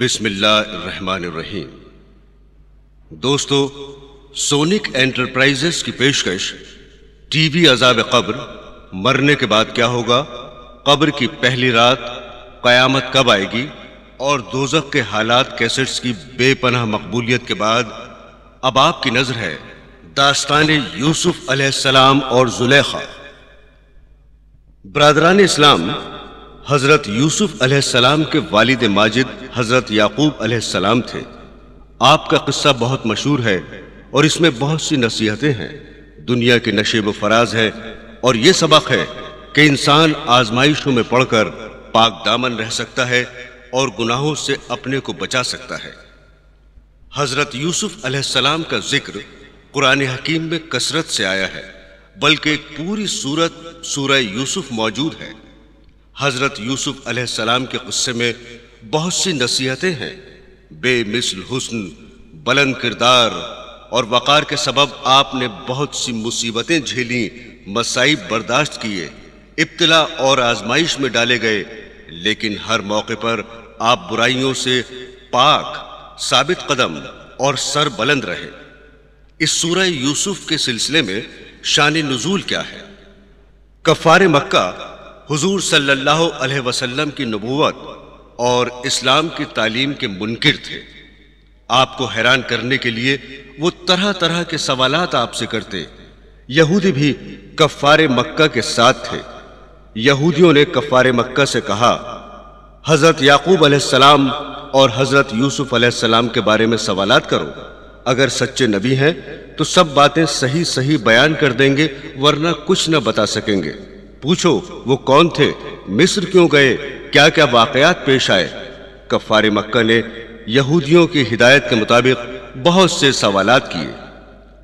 बिस्मिल्लाहिर्रहमानिर्रहीम दोस्तों sonic enterprises की पेशकश टीवी अजाब कब्र मरने के बाद क्या होगा कब्र की पहली रात कयामत कब आएगी और दोजक के हालात कैसेट्स की बेपनाह मकबूलियत के बाद अब आपकी नजर है दास्तान यूसुफ अलैहिस्सलाम और जुलेखा बरदरान इस्लाम हज़रत यूसुफ अलैहिस्सलाम के वालिद माजिद हज़रत याकूब अलैहिस्सलाम थे आपका किस्सा बहुत मशहूर है और इसमें बहुत सी नसीहतें हैं दुनिया के नशेब फराज है और ये सबक है कि इंसान आजमाइशों में पढ़कर पाक दामन रह सकता है और गुनाहों से अपने को बचा सकता है हज़रत यूसुफ अलैहिस्सलाम का जिक्र कुरान हकीम में कसरत से आया है बल्कि पूरी सूरत सूरह यूसुफ मौजूद है हज़रत यूसुफ अलैहिस्सलाम के गुस्से में बहुत सी नसीहतें हैं बेमिसल हुस्न बुलंद किरदार और वक़ार के सबब आपने बहुत सी मुसीबतें झेली मसाइब बर्दाश्त किए इब्तला और आजमाइश में डाले गए लेकिन हर मौके पर आप बुराइयों से पाक साबित कदम और सर बुलंद रहे इस सूरह यूसुफ के सिलसिले में शान नजूल क्या है कफार मक्का हुजूर सल्लल्लाहु अलैहि वसल्लम की नबूवत और इस्लाम की तालीम के मुनकर थे आपको हैरान करने के लिए वो तरह तरह के सवाल आपसे करते यहूदी भी कफ़ारे मक्का के साथ थे यहूदियों ने कफ़ारे मक्का से कहा हज़रत याकूब अलैहिस्सलाम और हज़रत यूसुफ अलैहिस्सलाम के बारे में सवाल करो अगर सच्चे नबी हैं तो सब बातें सही सही बयान कर देंगे वरना कुछ न बता सकेंगे पूछो वो कौन थे मिस्र क्यों गए क्या क्या वाकयात पेश आए कफारे मक्का ने यहूदियों की हिदायत के मुताबिक बहुत से सवाल किए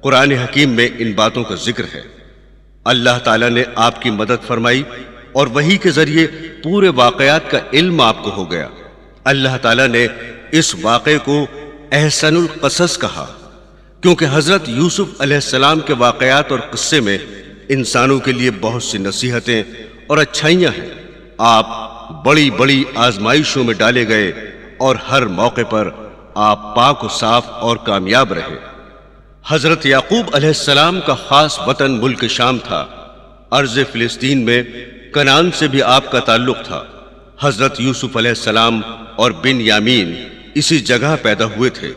कुरान हकीम में इन बातों का जिक्र है अल्लाह ताला ने आपकी मदद फरमाई और वही के जरिए पूरे वाकयात का इल्म आपको हो गया अल्लाह ताला ने इस वाक़े को एहसनुल कसस कहा क्योंकि हज़रत यूसुफ अलैहिस्सलाम के वाकयात और किस्से में इंसानों के लिए बहुत सी नसीहतें और अच्छाइयां हैं आप बड़ी बड़ी आजमाइशों में डाले गए और हर मौके पर आप पाक साफ और कामयाब रहे हजरत याकूब अलैहिस्सलाम का खास वतन मुल्क शाम था अर्ज फिलिस्तीन में कनान से भी आपका ताल्लुक था हजरत यूसुफ अलैहिस्सलाम और बिन यामीन इसी जगह पैदा हुए थे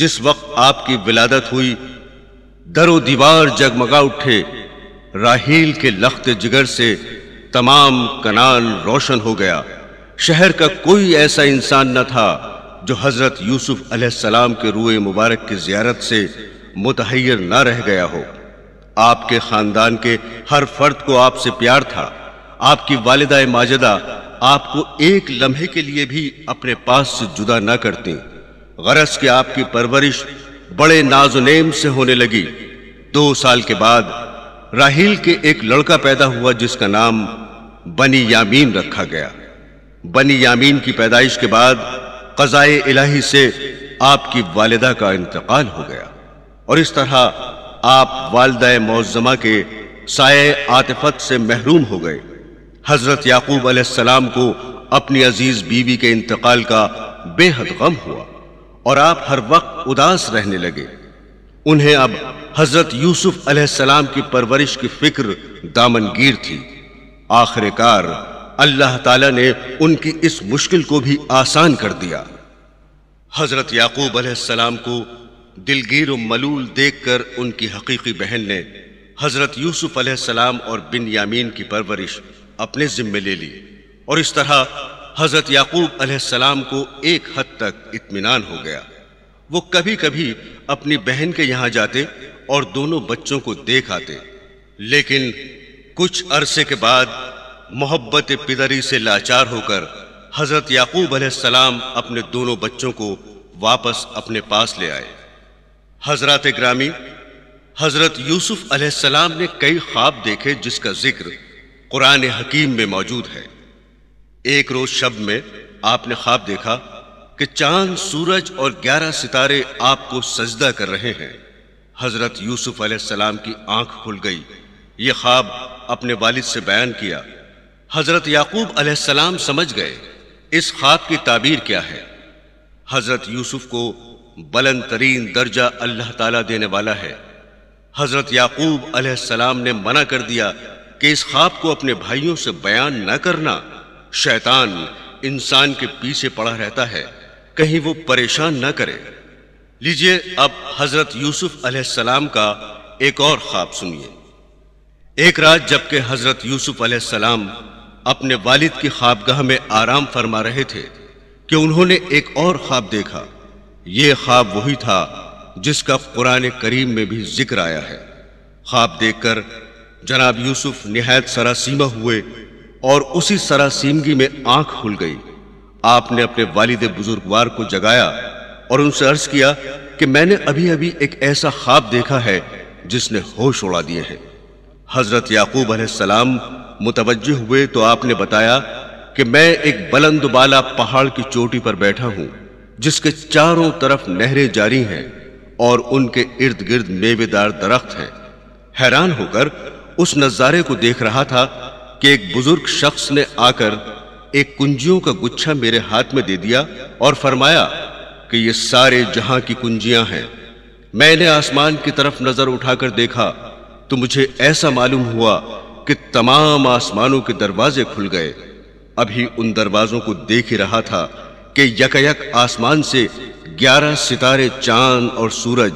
जिस वक्त आपकी विलादत हुई दरो दीवार जगमगा उठे राहील के लख्त जिगर से तमाम कनाल रोशन हो गया शहर का कोई ऐसा इंसान न था जो हजरत यूसुफ अलैहिस्सलाम के रूए मुबारक की जियारत से मुतहैर न रह गया हो आपके खानदान के हर फर्द को आपसे प्यार था आपकी वालदा माजदा आपको एक लम्हे के लिए भी अपने पास से जुदा न करती गरज के आपकी परवरिश बड़े नाजुनेम से होने लगी दो साल के बाद राहील के एक लड़का पैदा हुआ जिसका नाम बनी यामीन रखा गया बनी यामीन की पैदाइश के बाद कज़ाए इलाही से आपकी वालिदा का इंतकाल हो गया और इस तरह आप वालदा मौजमा के साय आतफत से महरूम हो गए हजरत याकूब अलैहिस्सलाम को अपनी अजीज बीवी के इंतकाल का बेहद गम हुआ और आप हर वक्त उदास रहने लगे उन्हें अब हजरत यूसुफ अलैहिस्सलाम की परवरिश की फिक्र दामनगीर थी आखिरकार अल्लाह ताला ने उनकी इस मुश्किल को भी आसान कर दिया हजरत याकूब अलैहिस्सलाम को दिलगीर मलूल देखकर उनकी हकीकी बहन ने हजरत यूसुफ अलैहिस्सलाम और बिन यामीन की परवरिश अपने जिम्मे ले ली और इस तरह हजरत याकूब अलैहिस्सलाम को एक हद तक इत्मीनान हो गया वो कभी कभी अपनी बहन के यहाँ जाते और दोनों बच्चों को देख आते लेकिन कुछ अरसे के बाद मोहब्बत पिदरी से लाचार होकर हजरत याकूब सलाम अपने दोनों बच्चों को वापस अपने पास ले आए हजरत ग्रामी हजरत यूसुफ सलाम ने कई ख्वाब देखे जिसका जिक्र कुरान हकीम में मौजूद है एक रोज शब में आपने ख्वाब देखा कि चांद सूरज और ग्यारह सितारे आपको सजदा कर रहे हैं हजरत यूसुफ अलैहिस्सलाम की आंख खुल गई ये ख्वाब अपने वालिद से बयान किया हजरत याकूब अलैहिस्सलाम समझ गए इस ख्वाब की ताबीर क्या है हजरत यूसुफ को बलंद तरीन दर्जा अल्लाह ताला देने वाला है हजरत याकूब अलैहिस्सलाम ने मना कर दिया कि इस ख्वाब को अपने भाइयों से बयान न करना शैतान इंसान के पीछे पड़ा रहता है कहीं वो परेशान न करे लीजिए अब हजरत यूसुफ अलैहिस्सलाम का एक और ख्वाब सुनिए एक रात जबकि हजरत यूसुफ अलैहिस्सलाम अपने वालिद की ख्वाबगाह में आराम फरमा रहे थे कि उन्होंने एक और ख्वाब देखा ये ख्वाब वही था जिसका कुरान करीम में भी जिक्र आया है ख्वाब देखकर जनाब यूसुफ नहायत सरासीमा हुए और उसी सरासीमगी में आंख खुल गई आपने अपने वालिद बुजुर्गवार को जगाया और उनसे अर्ज किया कि मैंने अभी अभी एक ऐसा ख्वाब देखा है जिसने होश उड़ा दिए हैं हजरत याकूब अलैहिस्सलाम मुतवज हुए तो आपने बताया कि मैं एक बुलंद बाला पहाड़ की चोटी पर बैठा हूं जिसके चारों तरफ नहरें जारी हैं और उनके इर्द गिर्द मेवेदार दरख्त हैं हैरान होकर उस नज़ारे को देख रहा था कि एक बुजुर्ग शख्स ने आकर एक कुंजियों का गुच्छा मेरे हाथ में दे दिया और फरमाया कि ये सारे जहां की कुंजियां हैं मैंने आसमान की तरफ नजर उठाकर देखा तो मुझे ऐसा मालूम हुआ कि तमाम आसमानों के दरवाजे खुल गए अभी उन दरवाजों को देख ही रहा था कि यकयक आसमान से ग्यारह सितारे चांद और सूरज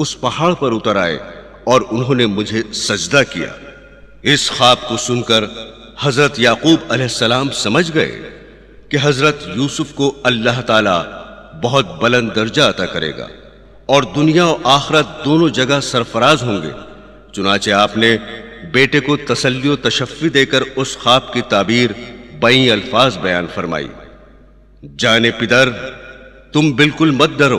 उस पहाड़ पर उतर आए और उन्होंने मुझे सजदा किया इस ख्वाब को सुनकर हजरत याकूब अलैहिस्सलाम समझ गए कि हजरत यूसुफ को अल्लाह ताला बहुत बुलंद दर्जा अता करेगा और दुनिया और आखरत दोनों जगह सरफराज होंगे चुनाचे आपने बेटे को तसल्ली तशफ़ी देकर उस ख्वाब की ताबीर बई अल्फाज बयान फरमाई जाने पिदर तुम बिल्कुल मत डरो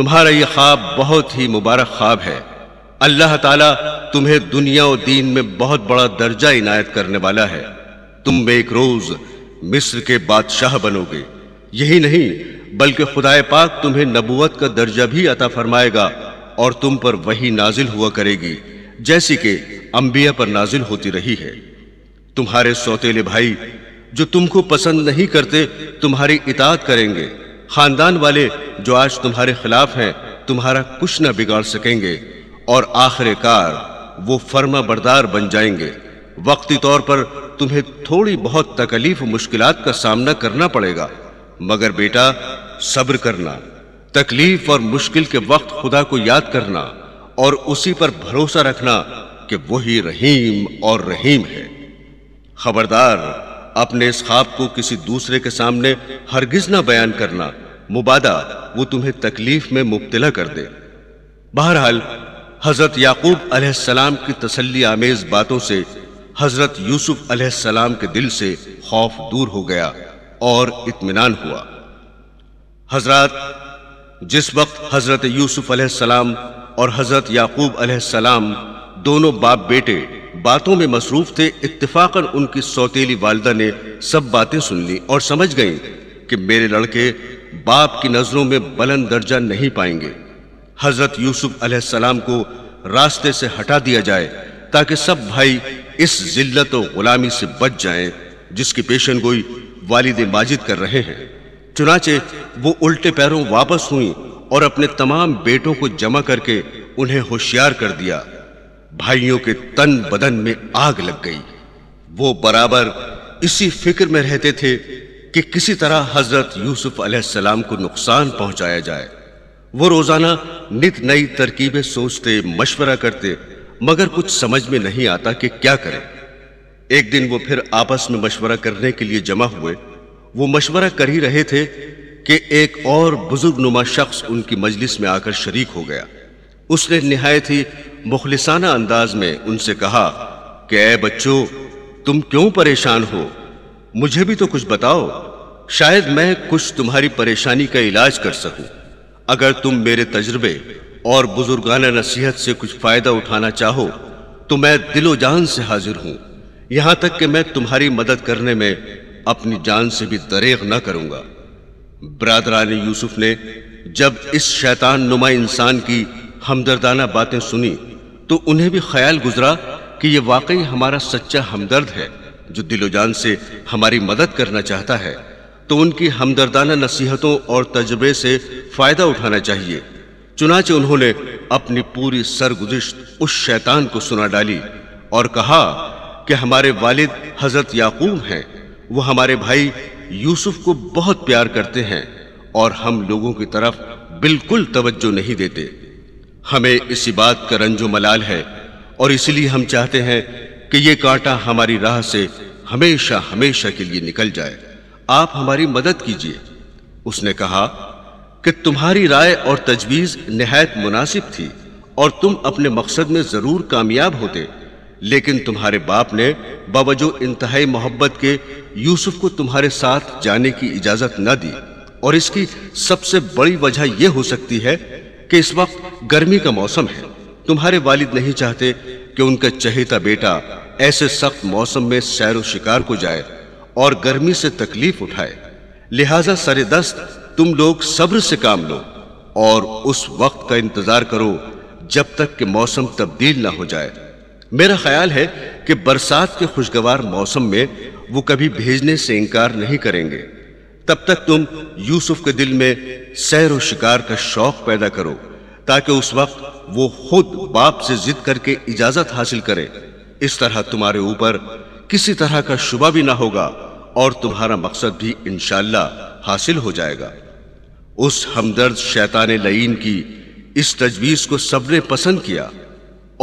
तुम्हारा यह ख्वाब बहुत ही मुबारक ख्वाब है अल्लाह ताला तुम्हें दुनिया और दीन में बहुत बड़ा दर्जा इनायत करने वाला है तुम एक रोज मिस्र के बादशाह बनोगे यही नहीं बल्कि खुदाए पाक तुम्हें नबूवत का दर्जा भी अता फरमाएगा और तुम पर वही नाजिल हुआ करेगी जैसी कि अंबिया पर नाजिल होती रही है तुम्हारे सौतेले भाई जो तुमको पसंद नहीं करते तुम्हारी इतात करेंगे खानदान वाले जो आज तुम्हारे खिलाफ हैं तुम्हारा कुछ ना बिगाड़ सकेंगे और आखिरकार वो फर्मा बरदार बन जाएंगे वक्ती तौर पर तुम्हें थोड़ी बहुत तकलीफ मुश्किलात का सामना करना पड़ेगा मगर बेटा सब्र करना तकलीफ और मुश्किल के वक्त खुदा को याद करना और उसी पर भरोसा रखना कि वही रहीम और रहीम है खबरदार अपने इस ख्वाब को किसी दूसरे के सामने हरगिज ना बयान करना मुबादा वो तुम्हें तकलीफ में मुबतला कर दे बहरहाल हजरत याकूब अलैहिस्सलाम की तसल्ली आमेज बातों से हजरत यूसुफ अलैहिस्सलाम के दिल से खौफ दूर हो गया और इत्मीनान हुआ हजरत जिस वक्त हजरत यूसुफ अलैहिस्सलाम और हजरत याकूब अलैहिस्सलाम दोनों बाप बेटे बातों में मसरूफ थे इत्तेफाकन उनकी सौतेली वालदा ने सब बातें सुन ली और समझ गई कि मेरे लड़के बाप की नज़रों में बुलंद दर्जा नहीं पाएंगे हजरत यूसुफ अलैहिस्सलाम को रास्ते से हटा दिया जाए ताकि सब भाई इस जिल्लत और गुलामी से बच जाएं जिसकी पेशन गोई वालिद माजिद कर रहे हैं चुनाचे वो उल्टे पैरों वापस हुई और अपने तमाम बेटों को जमा करके उन्हें होशियार कर दिया भाइयों के तन बदन में आग लग गई वो बराबर इसी फिक्र में रहते थे कि किसी तरह हजरत यूसुफ अलैहिस्सलाम को नुकसान पहुंचाया जाए वो रोजाना नित नई तरकीबें सोचते मशवरा करते मगर कुछ समझ में नहीं आता कि क्या करें एक दिन वो फिर आपस में मशवरा करने के लिए जमा हुए वो मशवरा कर ही रहे थे कि एक और बुजुर्ग नुमा शख्स उनकी मजलिस में आकर शरीक हो गया उसने नहायत ही मुखलिसाना अंदाज में उनसे कहा कि ए बच्चों तुम क्यों परेशान हो मुझे भी तो कुछ बताओ शायद मैं कुछ तुम्हारी परेशानी का इलाज कर सकूं अगर तुम मेरे तजर्बे और बुजुर्गाना नसीहत से कुछ फायदा उठाना चाहो तो मैं दिलोजान से हाजिर हूं यहां तक कि मैं तुम्हारी मदद करने में अपनी जान से भी दरेग ना करूंगा बरादरानी यूसुफ ने जब इस शैतान नुमा इंसान की हमदर्दाना बातें सुनी तो उन्हें भी ख्याल गुजरा कि यह वाकई हमारा सच्चा हमदर्द है जो दिलोजान से हमारी मदद करना चाहता है तो उनकी हमदर्दाना नसीहतों और तजर्बे से फायदा उठाना चाहिए चुनाचे उन्होंने अपनी पूरी सरगुजिश उस शैतान को सुना डाली और कहा कि हमारे वालिद हजरत याकूब हैं वो हमारे भाई यूसुफ को बहुत प्यार करते हैं और हम लोगों की तरफ बिल्कुल तवज्जो नहीं देते हमें इसी बात का रंजो मलाल है और इसलिए हम चाहते हैं कि ये कांटा हमारी राह से हमेशा हमेशा के लिए निकल जाए आप हमारी मदद कीजिए उसने कहा कि तुम्हारी राय और तजवीज़ नहायत मुनासिब थी और तुम अपने मकसद में ज़रूर कामयाब होते लेकिन तुम्हारे बाप ने बावजूद इंतहाई मोहब्बत के यूसुफ को तुम्हारे साथ जाने की इजाजत न दी और इसकी सबसे बड़ी वजह यह हो सकती है कि इस वक्त गर्मी का मौसम है तुम्हारे वालिद नहीं चाहते कि उनका चहेता बेटा ऐसे सख्त मौसम में सैर शिकार को जाए और गर्मी से तकलीफ उठाए लिहाजा सरे दस्त तुम लोग सब्र से काम लो और उस वक्त का इंतजार करो जब तक कि मौसम तब्दील ना हो जाए मेरा ख्याल है कि बरसात के खुशगवार मौसम में वो कभी भेजने से इनकार नहीं करेंगे तब तक तुम यूसुफ के दिल में सैर और शिकार का शौक पैदा करो ताकि उस वक्त वो खुद बाप से जिद करके इजाजत हासिल करे इस तरह तुम्हारे ऊपर किसी तरह का शुबा भी ना होगा और तुम्हारा मकसद भी इनशाला हासिल हो जाएगा उस हमदर्द शैतान लईन की इस तजवीज़ को सबने पसंद किया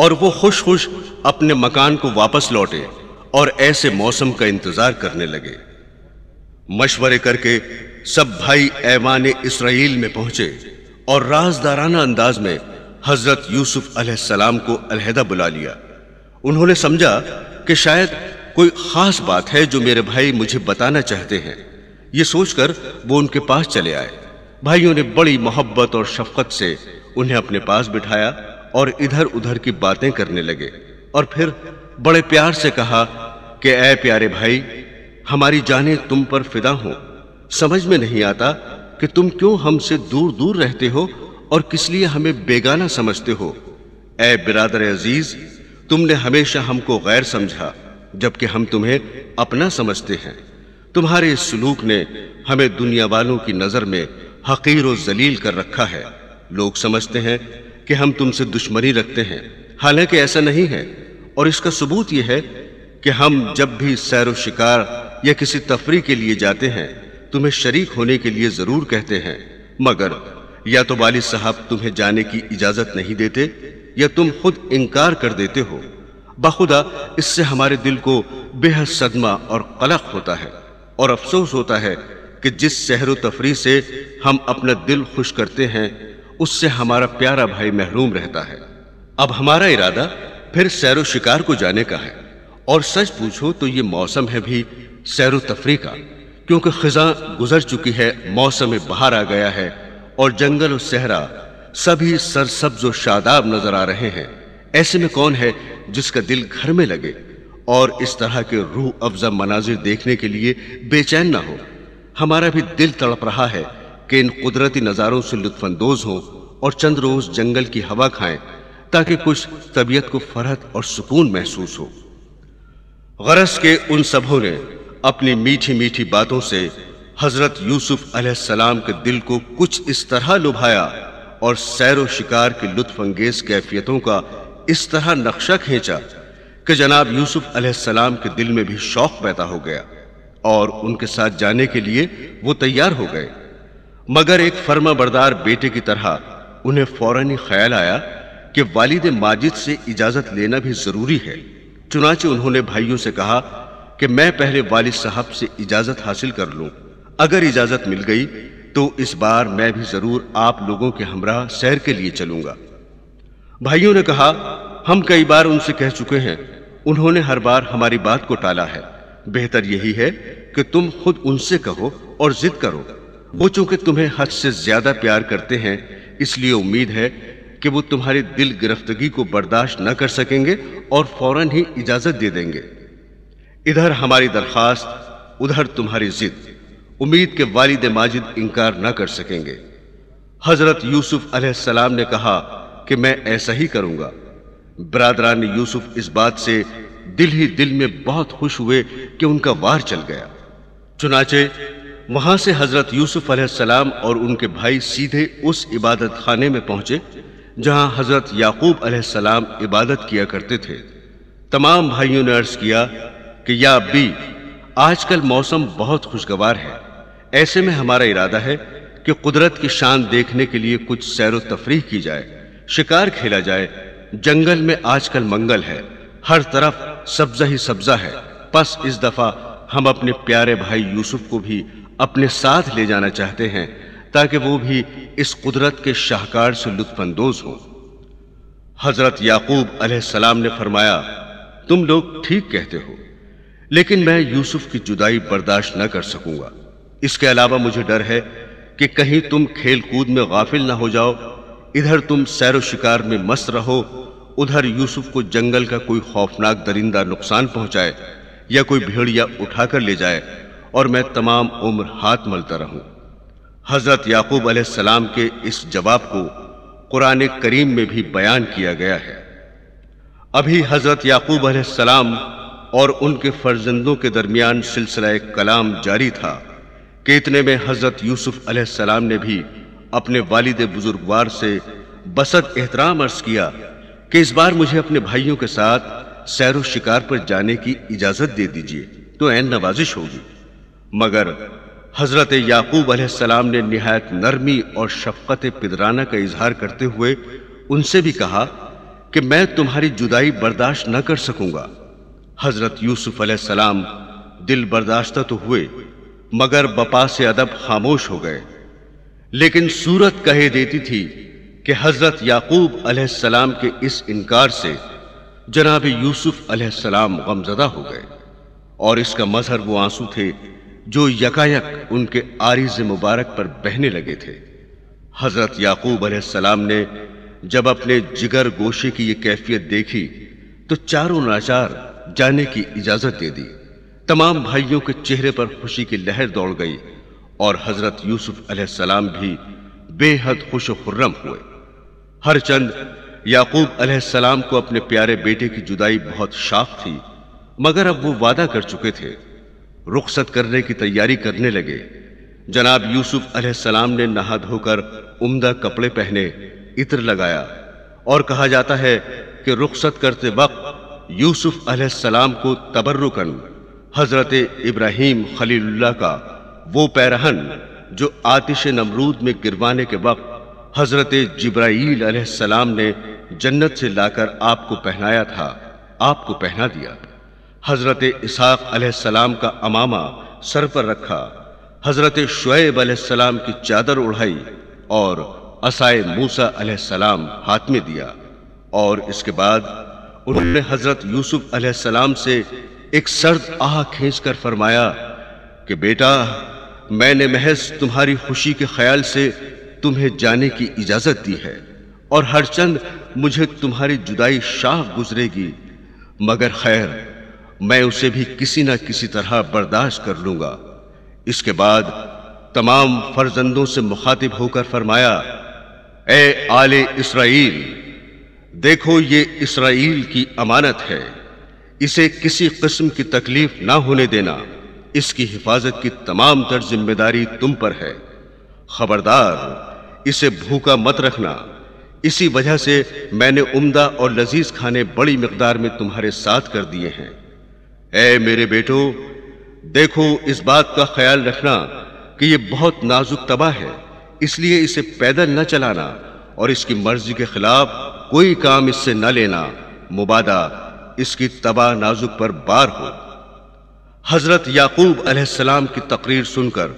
और वो खुश खुश अपने मकान को वापस लौटे और ऐसे मौसम का इंतजार करने लगे मशवरे करके सब भाई ऐवान इसराइल में पहुंचे और राजदाराना अंदाज में हजरत यूसुफ अलैहिस्सलाम को अलहदा बुला लिया उन्होंने समझा कि शायद कोई खास बात है जो मेरे भाई मुझे बताना चाहते हैं ये सोचकर वो उनके पास चले आए भाइयों ने बड़ी मोहब्बत और शफकत से उन्हें अपने पास बिठाया और इधर उधर की बातें करने लगे और फिर बड़े प्यार से कहा कि ए प्यारे भाई हमारी जाने तुम पर फिदा हो समझ में नहीं आता कि तुम क्यों हमसे दूर दूर रहते हो और किस लिए हमें बेगाना समझते हो ऐ बिरादर अजीज तुमने हमेशा हमको गैर समझा जबकि हम तुम्हें अपना समझते हैं तुम्हारे इस सलूक ने हमें दुनिया वालों की नज़र में हकीर और जलील कर रखा है लोग समझते हैं कि हम तुमसे दुश्मनी रखते हैं हालांकि ऐसा नहीं है और इसका सबूत यह है कि हम जब भी सैर व शिकार या किसी तफरी के लिए जाते हैं तुम्हें शरीक होने के लिए ज़रूर कहते हैं मगर या तो वाली साहब तुम्हें जाने की इजाज़त नहीं देते या तुम खुद इनकार कर देते हो बखुदा इससे हमारे दिल को बेहद सदमा और कलक होता है और अफसोस होता है कि जिस सहर तफरी से हम अपना दिल खुश करते हैं उससे हमारा प्यारा भाई महरूम रहता है अब हमारा इरादा फिर सैरो शिकार को जाने का है और सच पूछो तो ये मौसम है भी सैरो तफरी का क्योंकि खिजा गुजर चुकी है मौसम बाहर आ गया है और जंगल और सहरा सभी सरसब्ज और शादाब नजर आ रहे हैं ऐसे में कौन है जिसका दिल घर में लगे और इस तरह के रूह अफजा मनाजिर देखने के लिए बेचैन ना हो हमारा भी दिल तड़प रहा है कि इन कुदरती नज़ारों से लुत्फानंदोज हों और चंद रोज जंगल की हवा खाएं ताकि कुछ तबीयत को फरहत और सुकून महसूस हो गरज के उन सबों ने अपनी मीठी मीठी बातों से हजरत यूसुफ अलैहिस्सलाम के दिल को कुछ इस तरह लुभाया और सैर शिकार की लुत्फ अंगेज कैफियतों का इस तरह नक्शा खींचा कि जनाब यूसुफ अलैहिस्सलाम के दिल में भी शौक पैदा हो गया और उनके साथ जाने के लिए वो तैयार हो गए मगर एक फर्मा बरदार बेटे की तरह उन्हें फौरन ही ख्याल आया कि वालिद माजिद से इजाजत लेना भी जरूरी है चुनाचे उन्होंने भाइयों से कहा कि मैं पहले वालिद साहब से इजाजत हासिल कर लूं अगर इजाजत मिल गई तो इस बार मैं भी जरूर आप लोगों के हमरा सैर के लिए चलूंगा भाइयों ने कहा हम कई बार उनसे कह चुके हैं उन्होंने हर बार हमारी बात को टाला है बेहतर यही है कि तुम खुद उनसे कहो और जिद करो वो चूंकि तुम्हें हद से ज्यादा प्यार करते हैं इसलिए उम्मीद है कि वो तुम्हारी दिल गिरफ्तगी को बर्दाश्त न कर सकेंगे और फौरन ही इजाजत दे देंगे इधर हमारी दरखास्त उधर तुम्हारी जिद उम्मीद के वालिद माजिद इनकार न कर सकेंगे हजरत यूसुफ अलैहिस्सलाम ने कहा कि मैं ऐसा ही करूंगा बरादरान यूसुफ इस बात से दिल ही दिल में बहुत खुश हुए कि उनका वार चल गया चुनाचे वहां से हजरत यूसुफ अलैहिस्सलाम और उनके भाई सीधे उस इबादत खाने में पहुंचे जहां हजरत याकूब अलैहिस्सलाम इबादत किया करते थे तमाम भाइयों ने अर्ज किया कि या अब्बी आजकल मौसम बहुत खुशगवार है ऐसे में हमारा इरादा है कि कुदरत की शान देखने के लिए कुछ सैर तफरी की जाए शिकार खेला जाए जंगल में आजकल मंगल है हर तरफ सब्जा ही सब्जा है बस इस दफा हम अपने प्यारे भाई यूसुफ को भी अपने साथ ले जाना चाहते हैं ताकि वो भी इस कुदरत के शाहकार से लुत्फानंदोज हों हजरत याकूब सलाम ने फरमाया तुम लोग ठीक कहते हो लेकिन मैं यूसुफ की जुदाई बर्दाश्त न कर सकूंगा इसके अलावा मुझे डर है कि कहीं तुम खेल कूद में गाफिल ना हो जाओ इधर तुम सैर शिकार में मस्त रहो उधर यूसुफ को जंगल का कोई खौफनाक दरिंदा नुकसान पहुंचाए या कोई भेड़िया उठाकर ले जाए और मैं तमाम उम्र हाथ मलता रहूं हजरत याकूब सलाम के इस जवाब को कुरान करीम में भी बयान किया गया है अभी हजरत याकूब सलाम और उनके फर्जंदों के दरमियान सिलसिला कलाम जारी था कि इतने में हजरत यूसुफ सलाम ने भी अपने वालिद बुजुर्गवार से बसत एहतराम अर्ज किया कि इस बार मुझे अपने भाइयों के साथ सैर शिकार पर जाने की इजाजत दे दीजिए तो ऐन नवाजिश होगी मगर हजरत याकूब सलाम ने नहायत नरमी और शफकत पिदराना का इजहार करते हुए उनसे भी कहा कि मैं तुम्हारी जुदाई बर्दाश्त न कर सकूंगा हजरत यूसुफ सलाम दिल बर्दाश्त तो हुए मगर बपा से अदब खामोश हो गए लेकिन सूरत कहे देती थी कि हजरत याकूब सलाम के इस इनकार से जनाब यूसुफ सलाम गमजदा हो गए और इसका मजहर वो आंसू थे जो यकायक उनके आरिज मुबारक पर बहने लगे थे हजरत याकूब सलाम ने जब अपने जिगर गोशे की यह कैफियत देखी तो चारों नाचार जाने की इजाजत दे दी तमाम भाइयों के चेहरे पर खुशी की लहर दौड़ गई और हजरत यूसुफ सलाम भी बेहद खुश खुर्रम हुए हर चंद याकूब सलाम को अपने प्यारे बेटे की जुदाई बहुत शाख थी मगर अब वो वादा कर चुके थे रुखसत करने की तैयारी करने लगे जनाब यूसुफ अलैहिस्सलाम ने नहा धोकर उम्दा कपड़े पहने इत्र लगाया और कहा जाता है कि रुखसत करते वक्त यूसुफ अलैहिस्सलाम को तबर्रुकन हजरत इब्राहिम खलीलुल्लाह का वो पैरहन जो आतिश नमरूद में गिरवाने के वक्त हजरत जब्राईल अलैहिस्सलाम ने जन्नत से लाकर आपको पहनाया था आपको पहना दिया हजरत इसाक सलाम का अमामा सर पर रखा हजरत शुएब सलाम की चादर उड़ाई और असाए मूसा सलाम हाथ में दिया और इसके बाद उन्होंने हजरत यूसुफ सलाम से एक सर्द आह खींचकर फरमाया कि बेटा मैंने महज तुम्हारी खुशी के ख्याल से तुम्हें जाने की इजाजत दी है और हर चंद मुझे तुम्हारी जुदाई शाह गुजरेगी मगर खैर मैं उसे भी किसी न किसी तरह बर्दाश्त कर लूंगा इसके बाद तमाम फर्जंदों से मुखातिब होकर फरमाया ए आले इसराइल देखो ये इसराइल की अमानत है इसे किसी किस्म की तकलीफ ना होने देना इसकी हिफाजत की तमाम तर जिम्मेदारी तुम पर है खबरदार इसे भूखा मत रखना इसी वजह से मैंने उम्दा और लजीज खाने बड़ी मकदार में तुम्हारे साथ कर दिए हैं ए मेरे बेटो देखो इस बात का ख्याल रखना कि यह बहुत नाजुक तबाह है इसलिए इसे पैदल न चलाना और इसकी मर्जी के खिलाफ कोई काम इससे न लेना मुबादा इसकी तबाह नाजुक पर बार हो हजरत याकूब अलैहिस्सलाम की तकरीर सुनकर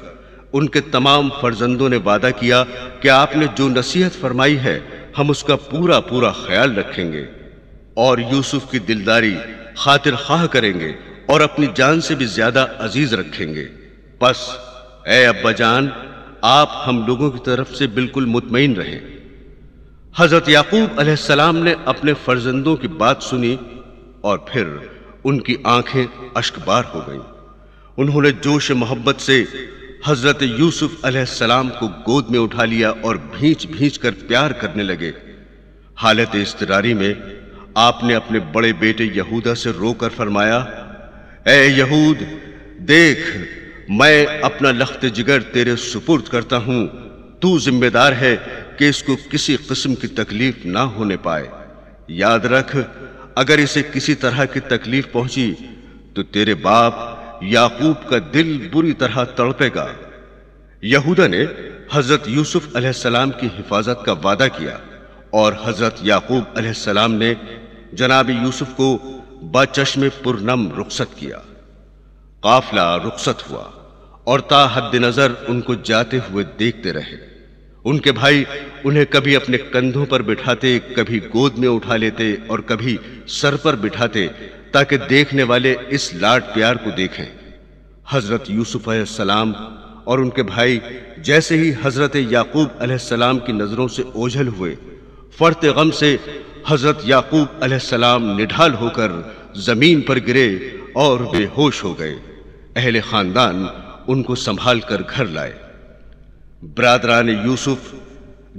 उनके तमाम फर्जंदों ने वादा किया कि आपने जो नसीहत फरमाई है हम उसका पूरा पूरा ख्याल रखेंगे और यूसुफ की दिलदारी खातिर खाह करेंगे और अपनी जान से भी ज्यादा अजीज रखेंगे बस ए अब्बा जान आप हम लोगों की तरफ से बिल्कुल मुतमिन रहें हजरत याकूब अलैहिस्सलाम ने अपने फर्जंदों की बात सुनी और फिर उनकी आंखें अश्कबार हो गईं उन्होंने जोश मोहब्बत से हजरत यूसुफ अलैहिस्सलाम को गोद में उठा लिया और भींच भींच कर प्यार करने लगे हालत तरारी में आपने अपने बड़े बेटे यहूदा से रोकर फरमाया ए यहूद देख मैं अपना लख्त जिगर तेरे सुपुर्द करता हूं तू जिम्मेदार है कि इसको किसी किस्म की तकलीफ ना होने पाए याद रख अगर इसे किसी तरह की तकलीफ पहुंची तो तेरे बाप याकूब का दिल बुरी तरह तड़पेगा यहूदा ने हजरत यूसुफ अलैहिस्सलाम की हिफाजत का वादा किया और हजरत याकूब अलैहिस्सलाम ने जनाब यूसुफ को बचश्मे पुरनम रुखसत किया काफिला रुखसत हुआ और ता हद नजर उनको जाते हुए देखते रहे उनके भाई उन्हें कभी अपने कंधों पर बिठाते कभी गोद में उठा लेते और कभी सर पर बिठाते ताकि देखने वाले इस लाड प्यार को देखें हजरत यूसुफ सलाम और उनके भाई जैसे ही हजरत याकूब सलाम की नजरों से ओझल हुए फर्त गम से हजरत याकूब अलैहिस्सलाम निढाल होकर जमीन पर गिरे और बेहोश हो गए अहले खानदान उनको संभाल कर घर लाए बरादरान यूसुफ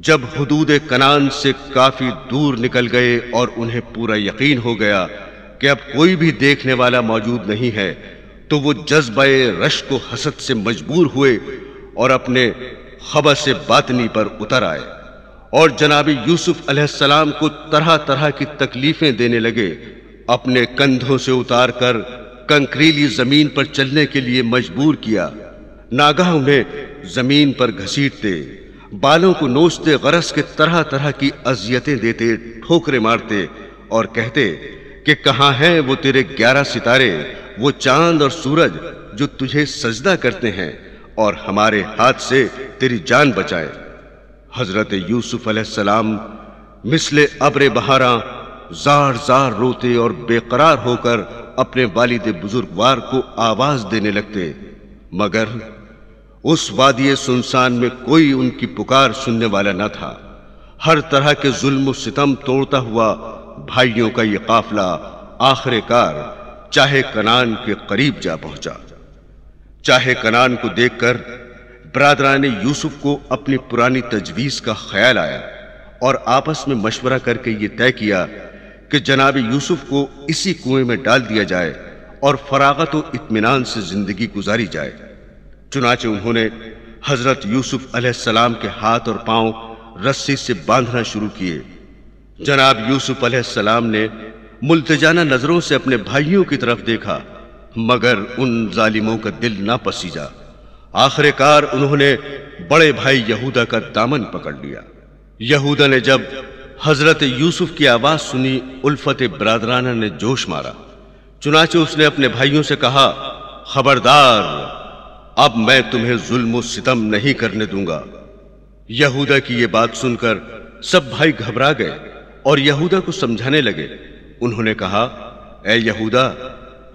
जब हदूद कनान से काफी दूर निकल गए और उन्हें पूरा यकीन हो गया कि अब कोई भी देखने वाला मौजूद नहीं है तो वो जज्बा रश को हसद से मजबूर हुए और अपने खबर से बातनी पर उतर आए और जनाब यूसुफ अलैहिस्सलाम को तरह तरह की तकलीफें देने लगे अपने कंधों से उतार कर कंकरीली जमीन पर चलने के लिए मजबूर किया नागा उन्हें जमीन पर घसीटते बालों को नोचते गरस के तरह तरह की अजियतें देते ठोकरे मारते और कहते कि कहाँ हैं वो तेरे ग्यारह सितारे वो चांद और सूरज जो तुझे सजदा करते हैं और हमारे हाथ से तेरी जान बचाएं हजरत यूसुफ अलैहिस्सलाम मिसले अबरे बहारा जार जार रोते और बेकरार होकर अपने वालिद बुजुर्गवार को आवाज देने लगते मगर उस वादी सुनसान में कोई उनकी पुकार सुनने वाला न था हर तरह के जुल्म सितम तोड़ता हुआ भाइयों का यह काफिला आखिरकार चाहे कनान के करीब जा पहुंचा चाहे कनान को देखकर बरादरा ने यूसुफ को अपनी पुरानी तजवीज़ का ख्याल आया और आपस में मशवरा करके ये तय किया कि जनाब यूसुफ को इसी कुएं में डाल दिया जाए और फरागत व इतमान से ज़िंदगी गुजारी जाए चुनाचे उन्होंने हज़रत यूसुफ अलैहिस्सलाम के हाथ और पाँव रस्सी से बांधना शुरू किए जनाब यूसुफ अलैहिस्सलाम ने मुलतजाना नज़रों से अपने भाइयों की तरफ देखा मगर उन जालिमों का दिल ना पसीजा आखिरकार उन्होंने बड़े भाई यहूदा का दामन पकड़ लिया यहूदा ने जब हजरत यूसुफ की आवाज सुनी उल्फत बरादराना ने जोश मारा चुनाचे उसने अपने भाइयों से कहा खबरदार अब मैं तुम्हें जुल्म सितम नहीं करने दूंगा यहूदा की यह बात सुनकर सब भाई घबरा गए और यहूदा को समझाने लगे उन्होंने कहा ए यहूदा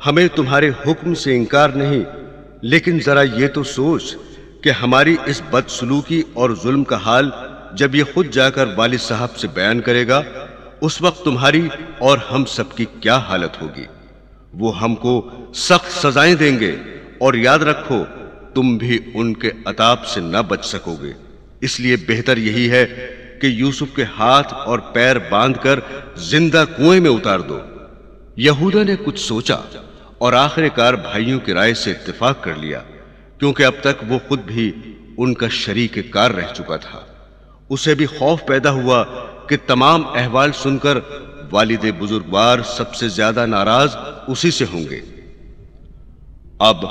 हमें तुम्हारे हुक्म से इनकार नहीं लेकिन जरा ये तो सोच कि हमारी इस बदसलूकी और जुल्म का हाल जब ये खुद जाकर वालिद साहब से बयान करेगा उस वक्त तुम्हारी और हम सबकी क्या हालत होगी वो हमको सख्त सजाएं देंगे और याद रखो तुम भी उनके अताप से न बच सकोगे इसलिए बेहतर यही है कि यूसुफ के हाथ और पैर बांधकर जिंदा कुएं में उतार दो यहूदा ने कुछ सोचा और आखिरकार भाइयों की राय से इतफाक कर लिया क्योंकि अब तक वो खुद भी उनका शरीक कार रह चुका था उसे भी खौफ पैदा हुआ कि तमाम अहवाल सुनकर वालिद बुजुर्गवार सबसे ज्यादा नाराज उसी से होंगे अब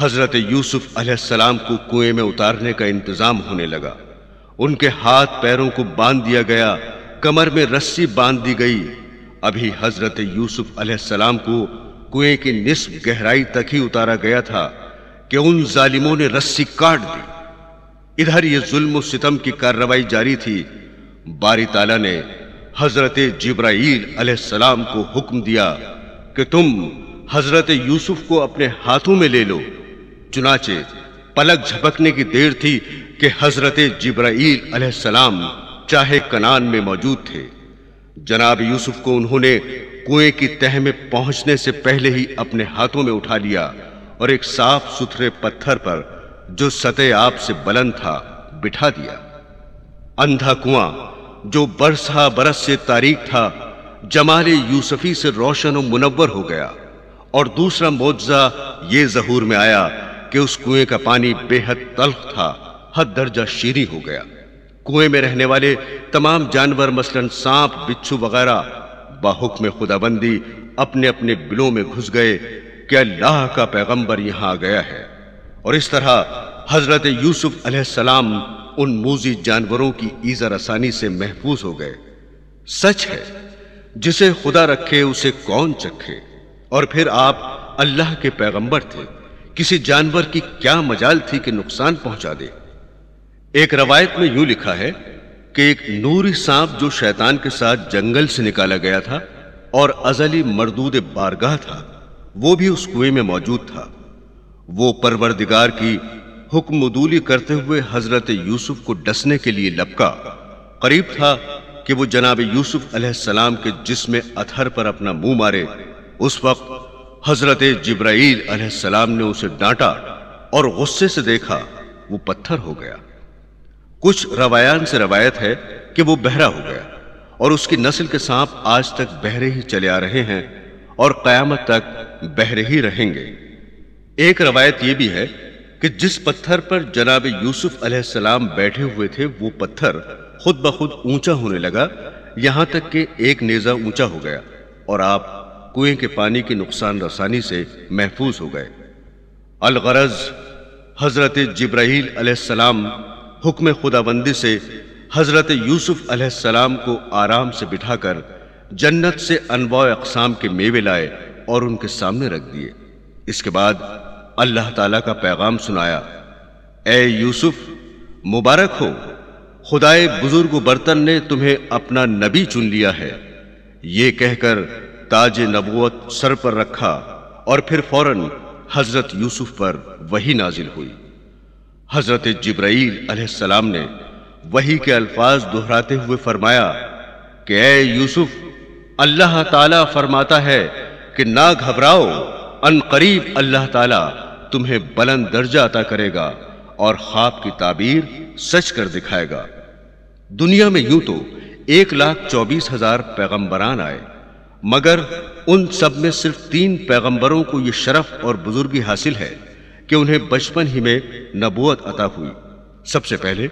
हजरत यूसुफ अलैहिस्सलाम को कुएं में उतारने का इंतजाम होने लगा उनके हाथ पैरों को बांध दिया गया कमर में रस्सी बांध दी गई अभी हजरत यूसुफ अलैहिस्सलाम को कुएं की निस्फ गहराई तक ही उतारा गया था कि उन जालिमों ने रस्सी काट दी इधर यह जुल्म सितम की कार्रवाई जारी थी बारी ताला ने हजरत जिब्राइल अलैहिस्सलाम को हुक्म दिया कि तुम हजरत यूसुफ को अपने हाथों में ले लो चुनाचे पलक झपकने की देर थी कि हजरत जिब्राइल अलैहिस्सलाम चाहे कनान में मौजूद थे जनाब यूसुफ को उन्होंने कुएं की तह में पहुंचने से पहले ही अपने हाथों में उठा लिया और एक साफ सुथरे पत्थर पर जो सतह आपसे बलन था बिठा दिया अंधा कुआं जो बरसा बरस से तारीख था जमाले यूसफी से रोशन और मुनवर हो गया और दूसरा मुआवजा ये जहूर में आया कि उस कुएं का पानी बेहद तल्ख था हद दर्जा शीरी हो गया कुएं में रहने वाले तमाम जानवर मसलन सांप बिच्छू वगैरह बाहुक्म खुदाबंदी अपने अपने बिलों में घुस गए कि अल्लाह का पैगंबर यहां आ गया है और इस तरह हजरत यूसुफ अलैहिस्सलाम उन मूजी जानवरों की ईजर आसानी से महफूज हो गए सच है जिसे खुदा रखे उसे कौन चखे और फिर आप अल्लाह के पैगंबर थे किसी जानवर की क्या मजाल थी कि नुकसान पहुंचा दे एक रवायत में यूं लिखा है कि एक नूरी सांप जो शैतान के साथ जंगल से निकाला गया था और अजली मरदूद बारगाह था वो भी उस कुएं में मौजूद था वो परवरदिगार की हुक्मदूली करते हुए हजरत यूसुफ को डसने के लिए लपका करीब था कि वो जनाब यूसुफ अलैहिस्सलाम के जिसम अथर पर अपना मुंह मारे उस वक्त हजरत जिब्राईल अलैहिस्सलाम ने उसे डांटा और गुस्से से देखा वो पत्थर हो गया कुछ रवायान से रवायत है कि वो बहरा हो गया और उसकी नस्ल के सांप आज तक बहरे ही चले आ रहे हैं और कयामत तक बहरे ही रहेंगे एक रवायत यह भी है कि जिस पत्थर पर जनाब यूसुफ अलैहिस्सलाम बैठे हुए थे वो पत्थर खुद ब खुद ऊंचा होने लगा यहां तक कि एक नेजा ऊंचा हो गया और आप कुएं के पानी की नुकसान रसानी से महफूज हो गए अलगरज हजरत जब्राहील अलैहिस्सलाम हुक्म खुदाबंदी से हज़रत यूसुफ अलैहिस्सलाम को आराम से बिठाकर जन्नत से अनवा अकसाम के मेवे लाए और उनके सामने रख दिए इसके बाद अल्लाह ताला का पैगाम सुनाया ए यूसुफ मुबारक हो खुदाए बुजुर्ग बर्तन ने तुम्हें अपना नबी चुन लिया है ये कहकर ताज नबूत सर पर रखा और फिर फौरन हजरत यूसुफ पर वही नाजिल हुई हजरत जब्राईल सलाम ने वही के अल्फाज दोहराते हुए फरमाया कि ए यूसुफ अल्लाह ताला फरमाता है कि ना घबराओ अन करीब अल्लाह ताला तुम्हें बुलंद दर्जा अता करेगा और ख्वाब की ताबीर सच कर दिखाएगा दुनिया में यूं तो एक लाख चौबीस हजार पैगंबरान आए मगर उन सब में सिर्फ तीन पैगंबरों को यह शरफ और बुजुर्गी हासिल है कि उन्हें बचपन ही में नबूत अता हुई सबसे पहले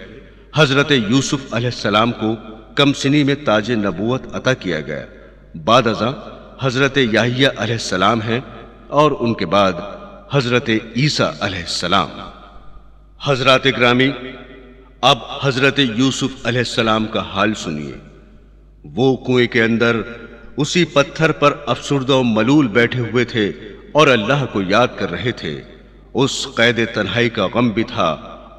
हजरत यूसुफ अलैहिस्सलाम को कमसिनी में ताज नबूत अता किया गया बाद अजा हजरत याहिया अलैहिस्सलाम हैं और उनके बाद हजरत ईसा अलैहिस्सलाम हजरत ग्रामी अब हजरत यूसुफ अलैहिस्सलाम का हाल सुनिए वो कुएं के अंदर उसी पत्थर पर अफसरद मलूल बैठे हुए थे और अल्लाह को याद कर रहे थे उस कैद तन्हाई का गम भी था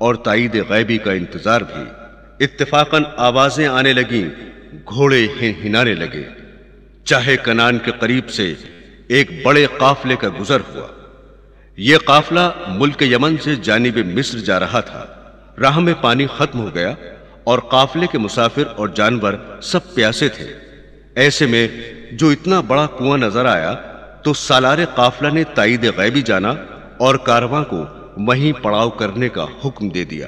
और ताइद गैबी का इंतजार भी इत्तेफाकन आवाजें आने लगी घोड़े हिन हिनाने लगे चाहे कनान के करीब से एक बड़े काफले का गुजर हुआ यह काफला मुल्क यमन से जानिब मिस्र जा रहा था राह में पानी खत्म हो गया और काफले के मुसाफिर और जानवर सब प्यासे थे ऐसे में जो इतना बड़ा कुआं नजर आया तो सालार काफला ने ताइद गैबी जाना और कारवां को वहीं पड़ाव करने का हुक्म दे दिया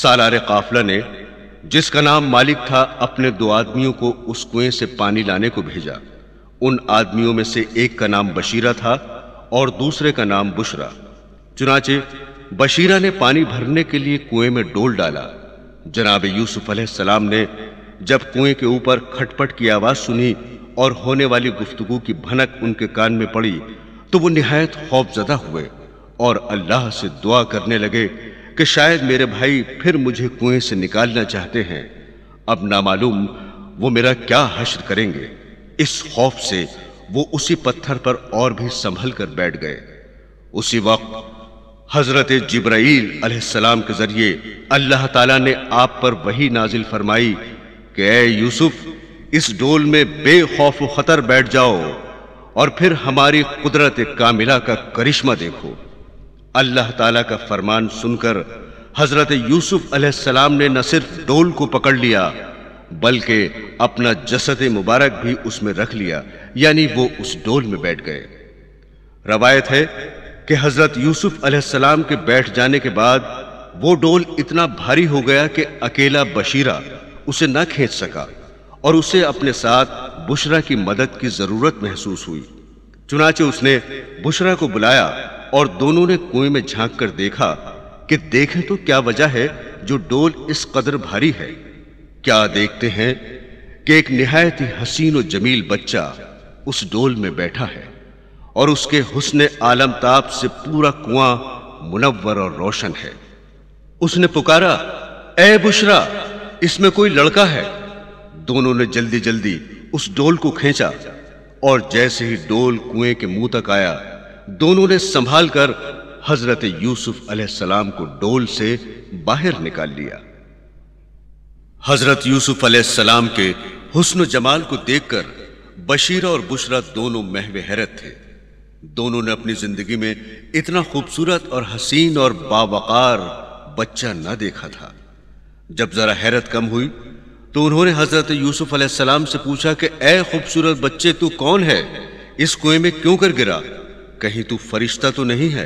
सालार काफला ने जिसका नाम मालिक था अपने दो आदमियों को उस कुएं से पानी लाने को भेजा उन आदमियों में से एक का नाम बशीरा था और दूसरे का नाम बुशरा चुनाचे बशीरा ने पानी भरने के लिए कुएं में डोल डाला जनाब यूसुफ सलाम ने जब कुएं के ऊपर खटपट की आवाज सुनी और होने वाली गुफ्तगु की भनक उनके कान में पड़ी तो वो निहायत खौफजदा हुए और अल्लाह से दुआ करने लगे कि शायद मेरे भाई फिर मुझे कुएं से निकालना चाहते हैं अब नामालूम वो मेरा क्या हश्र करेंगे इस खौफ से वो उसी पत्थर पर और भी संभल कर बैठ गए उसी वक्त हजरत जिब्राइल अलैहिस्सलाम के जरिए अल्लाह ताला ने आप पर वही नाजिल फरमाई कि ए यूसुफ इस डोल में बेखौफ खतर बैठ जाओ और फिर हमारी कुदरत कामिला का करिश्मा देखो अल्लाह ताला का फरमान सुनकर हजरत यूसुफ अलैहिस्सलाम ने न सिर्फ डोल को पकड़ लिया बल्कि अपना जसत मुबारक भी उसमें रख लिया यानी वो उस डोल में बैठ गए रवायत है कि हजरत यूसुफ अलैहिस्सलाम के बैठ जाने के बाद वो डोल इतना भारी हो गया कि अकेला बशीरा उसे ना खींच सका और उसे अपने साथ बुशरा की मदद की जरूरत महसूस हुई चुनाचे उसने बुशरा को बुलाया और दोनों ने कुएं में झांक कर देखा कि देखें तो क्या वजह है जो डोल इस कदर भारी है क्या देखते हैं कि एक निहायत ही हसीन और जमील बच्चा उस डोल में बैठा है और उसके हुस्न आलम ताप से पूरा कुआं मुनवर और रोशन है उसने पुकारा ए बुशरा इसमें कोई लड़का है दोनों ने जल्दी जल्दी उस डोल को खींचा और जैसे ही डोल कुएं के मुंह तक आया दोनों ने संभाल कर हजरत यूसुफ अलैहिस्सलाम को डोल से बाहर निकाल लिया हजरत यूसुफ अलैहिस्सलाम के हुस्न जमाल को देखकर बशीरा और बुशरा दोनों महव हैरत थे दोनों ने अपनी जिंदगी में इतना खूबसूरत और हसीन और बावकार बच्चा न देखा था जब जरा हैरत कम हुई तो उन्होंने हजरत यूसुफ अलैहिस्सलाम से पूछा कि ए खूबसूरत बच्चे तू कौन है इस कुएं में क्यों कर गिरा कहीं तू फरिश्ता तो नहीं है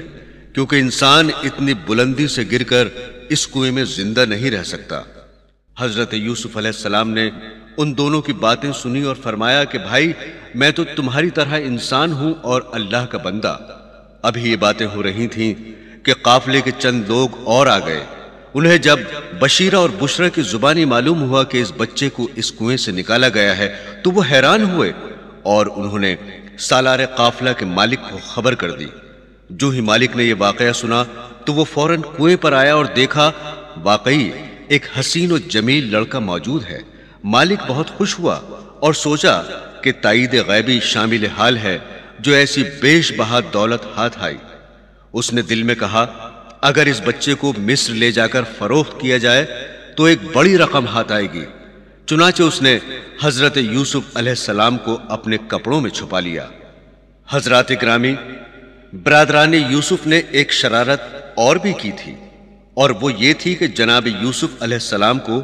क्योंकि इंसान इतनी बुलंदी से गिरकर इस कुएं में जिंदा नहीं रह सकता हजरत यूसुफ अलैहिस्सलाम ने उन दोनों की बातें सुनी और फरमाया कि भाई मैं तो तुम्हारी तरह इंसान हूं और अल्लाह का बंदा अभी ये बातें हो रही थीं कि काफले के चंद लोग और आ गए उन्हें जब बशीरा और बुशरा की जुबानी मालूम हुआ कि इस बच्चे को इस कुएं से निकाला गया है तो वो हैरान हुए और उन्होंने सालार काफिला के मालिक को खबर कर दी जो ही मालिक ने यह वाकया सुना तो वो फौरन कुएं पर आया और देखा वाकई एक हसीन और जमील लड़का मौजूद है मालिक बहुत खुश हुआ और सोचा कि ताइद गैबी शामिल हाल है जो ऐसी बेश बहा दौलत हाथ आई उसने दिल में कहा अगर इस बच्चे को मिस्र ले जाकर फरोख्त किया जाए तो एक बड़ी रकम हाथ आएगी चुनाचे उसने हजरत यूसुफ अलैहिस्सलाम को अपने कपड़ों में छुपा लिया हजरत ग्रामी बरदरानी यूसुफ ने एक शरारत और भी की थी और वो ये थी कि जनाब यूसुफ अलैहिस्सलाम को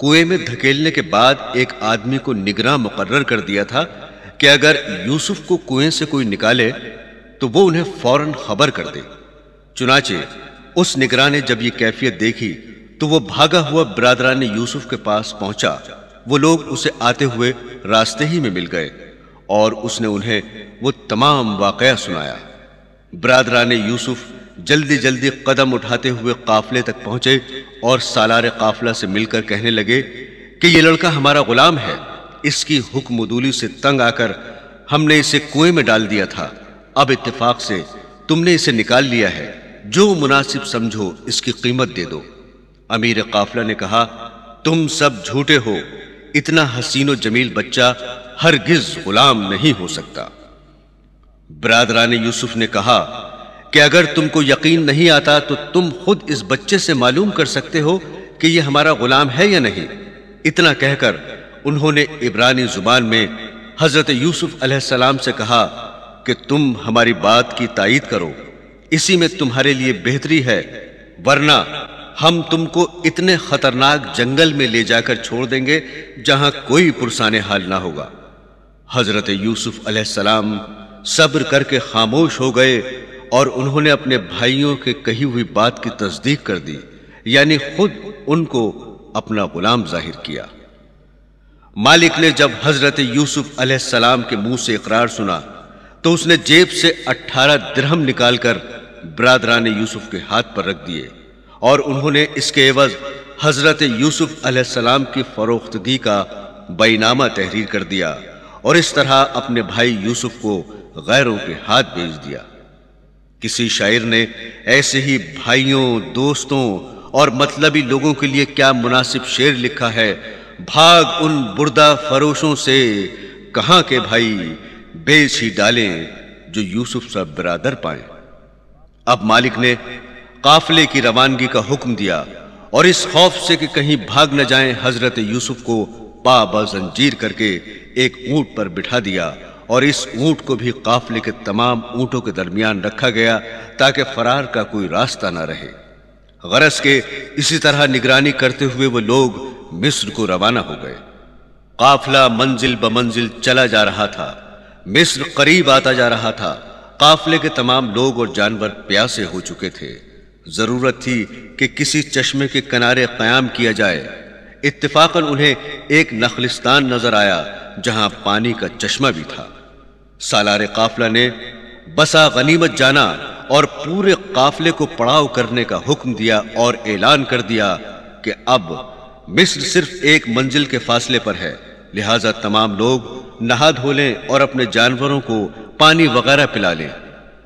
कुएं में धकेलने के बाद एक आदमी को निगरान मुकर्र कर दिया था कि अगर यूसुफ को कुएं से कोई निकाले तो वो उन्हें फौरन खबर कर दे चुनाचे उस निगरान ने जब ये कैफियत देखी तो वो भागा हुआ बरादरानी यूसुफ के पास पहुंचा वो लोग उसे आते हुए रास्ते ही में मिल गए और उसने उन्हें वो तमाम वाकया सुनाया बरदरा ने यूसुफ जल्दी जल्दी कदम उठाते हुए काफले तक पहुंचे और सालार काफला से मिलकर कहने लगे कि ये लड़का हमारा गुलाम है इसकी हुक्मदूली से तंग आकर हमने इसे कुएं में डाल दिया था अब इत्तेफाक से तुमने इसे निकाल लिया है जो मुनासिब समझो इसकी कीमत दे दो अमीर काफला ने कहा तुम सब झूठे हो इतना हसीनो जमील बच्चा हरगिज गुलाम नहीं हो सकता बरादरान यूसुफ ने कहा कि अगर तुमको यकीन नहीं आता तो तुम खुद इस बच्चे से मालूम कर सकते हो कि यह हमारा गुलाम है या नहीं इतना कहकर उन्होंने इब्रानी जुबान में हजरत यूसुफ अलैहिस्सलाम से कहा कि तुम हमारी बात की तायद करो इसी में तुम्हारे लिए बेहतरी है वरना हम तुमको इतने खतरनाक जंगल में ले जाकर छोड़ देंगे जहां कोई पुरसाने हाल ना होगा हजरत यूसुफ अलैहिस्सलाम सब्र करके खामोश हो गए और उन्होंने अपने भाइयों के कही हुई बात की तस्दीक कर दी यानी खुद उनको अपना गुलाम जाहिर किया मालिक ने जब हजरत यूसुफ अलैहिस्सलाम के मुंह से इकरार सुना तो उसने जेब से अट्ठारह दिरहम निकालकर बरादरान यूसुफ के हाथ पर रख दिए और उन्होंने इसके एवज हजरत यूसुफ अलैहिस्सलाम की फरोख्तगी का बैनामा तहरीर कर दिया और इस तरह अपने भाई यूसुफ को गैरों के हाथ भेज दिया किसी शायर ने ऐसे ही भाइयों दोस्तों और मतलबी लोगों के लिए क्या मुनासिब शेर लिखा है भाग उन बुर्दा फरोशों से कहा के भाई बेच ही डालें जो यूसुफ सा बरादर पाए अब मालिक ने काफिले की रवानगी का हुक्म दिया और इस खौफ से कि कहीं भाग न जाएं हजरत यूसुफ को पाबा जंजीर करके एक ऊंट पर बिठा दिया और इस ऊंट को भी काफले के तमाम ऊंटों के दरमियान रखा गया ताकि फरार का कोई रास्ता ना रहे गरज के इसी तरह निगरानी करते हुए वो लोग मिस्र को रवाना हो गए काफिला मंजिल ब मंजिल चला जा रहा था मिस्र करीब आता जा रहा था काफिले के तमाम लोग और जानवर प्यासे हो चुके थे ज़रूरत थी कि किसी चश्मे के किनारे क्याम किया जाए इतफाकन उन्हें एक नखलिस्तान नज़र आया जहां पानी का चश्मा भी था सालार काफला ने बसा गनीमत जाना और पूरे काफले को पड़ाव करने का हुक्म दिया और ऐलान कर दिया कि अब मिस्र सिर्फ एक मंजिल के फासले पर है लिहाजा तमाम लोग नहा धो लें और अपने जानवरों को पानी वगैरह पिला लें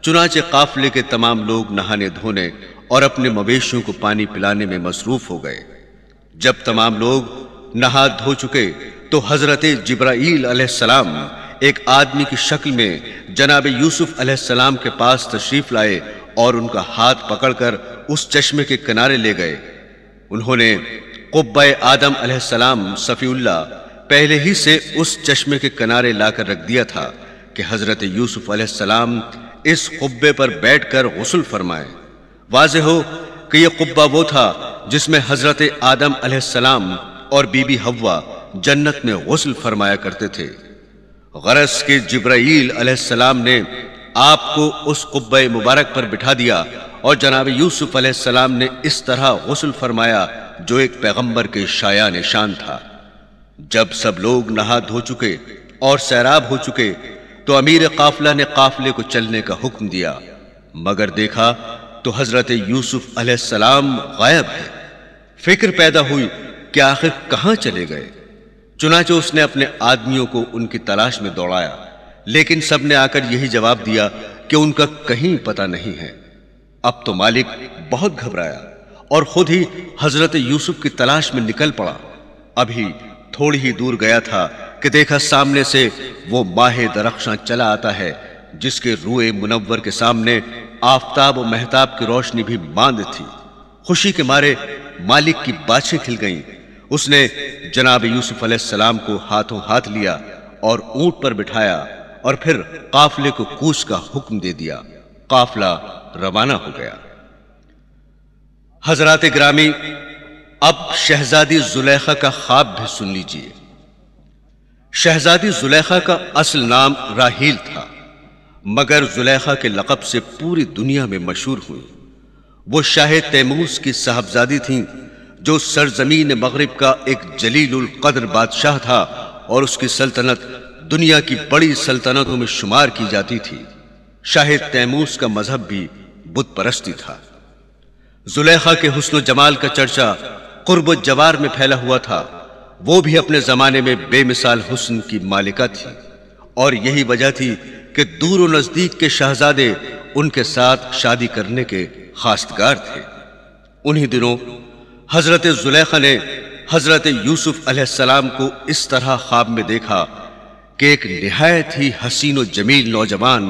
चुनाचे काफले के तमाम लोग नहाने धोने और अपने मवेशियों को पानी पिलाने में मसरूफ हो गए जब तमाम लोग नहा धो चुके तो हजरत जिब्राईल सलाम एक आदमी की शक्ल में जनाब यूसुफ सलाम के पास तशरीफ लाए और उनका हाथ पकड़कर उस चश्मे के किनारे ले गए उन्होंने कुब्बे आदम सलाम सफ़ीउल्ला पहले ही से उस चश्मे के किनारे लाकर रख दिया था कि हज़रत यूसुफ सलाम इस कुब्बे पर बैठकर गसल फरमाएं वाज हो कि यह कुब्बा वो था जिसमें हजरत आदम सलाम और बीबी हवा जन्नत में गसल फरमाया करते थे गरस के जब्राईल सलाम ने आपको उस कुब्ब मुबारक पर बिठा दिया और जनाब यूसुफ सलाम ने इस तरह गसल फरमाया जो एक पैगंबर के शाया निशान था जब सब लोग नहा धो चुके और सैराब हो चुके तो अमीर काफिला ने काफिले को चलने का हुक्म दिया मगर देखा तो हजरत यूसुफ अलैहिस्सलाम गायब है फिक्र पैदा हुई कि आखिर कहां चले गए चुनाचे उसने अपने आदमियों को उनकी तलाश में दौड़ाया लेकिन सबने आकर यही जवाब दिया कि उनका कहीं पता नहीं है अब तो मालिक बहुत घबराया और खुद ही हजरत यूसुफ की तलाश में निकल पड़ा अभी थोड़ी ही दूर गया था कि देखा सामने से वो माहे दरख्शां चला आता है जिसके रूए मुनव्वर के सामने आफताब और महताब की रोशनी भी बांध थी खुशी के मारे मालिक की बाछें खिल गईं उसने जनाब यूसुफ सलाम को हाथों हाथ लिया और ऊंट पर बिठाया और फिर काफले को कूच का हुक्म दे दिया काफला रवाना हो गया हजरात ग्रामी अब शहजादी जुलेखा का ख्वाब भी सुन लीजिए शहजादी जुलेखा का असल नाम राहील था मगर जुलेखा के लकब से पूरी दुनिया में मशहूर हुई वो शाह तैमूस की साहबजादी थीं जो सरजमीन मगरब का एक जलील कदर बादशाह था और उसकी सल्तनत दुनिया की बड़ी सल्तनतों में शुमार की जाती थी शाह तैमूस का मजहब भी बुत परस्ती था जुलेखा के हसन जमाल का चर्चा कुर्ब जवार में फैला हुआ था वो भी अपने जमाने में बेमिसाल हुसन की मालिका थी और यही वजह थी कि दूर और नजदीक के शहजादे उनके साथ शादी करने के खासगार थे उन्हीं दिनों हजरत जुलेखा ने हजरत यूसुफ अलैहिस्सलाम को इस तरह ख्वाब में देखा कि एक नहायत ही हसीन जमील नौजवान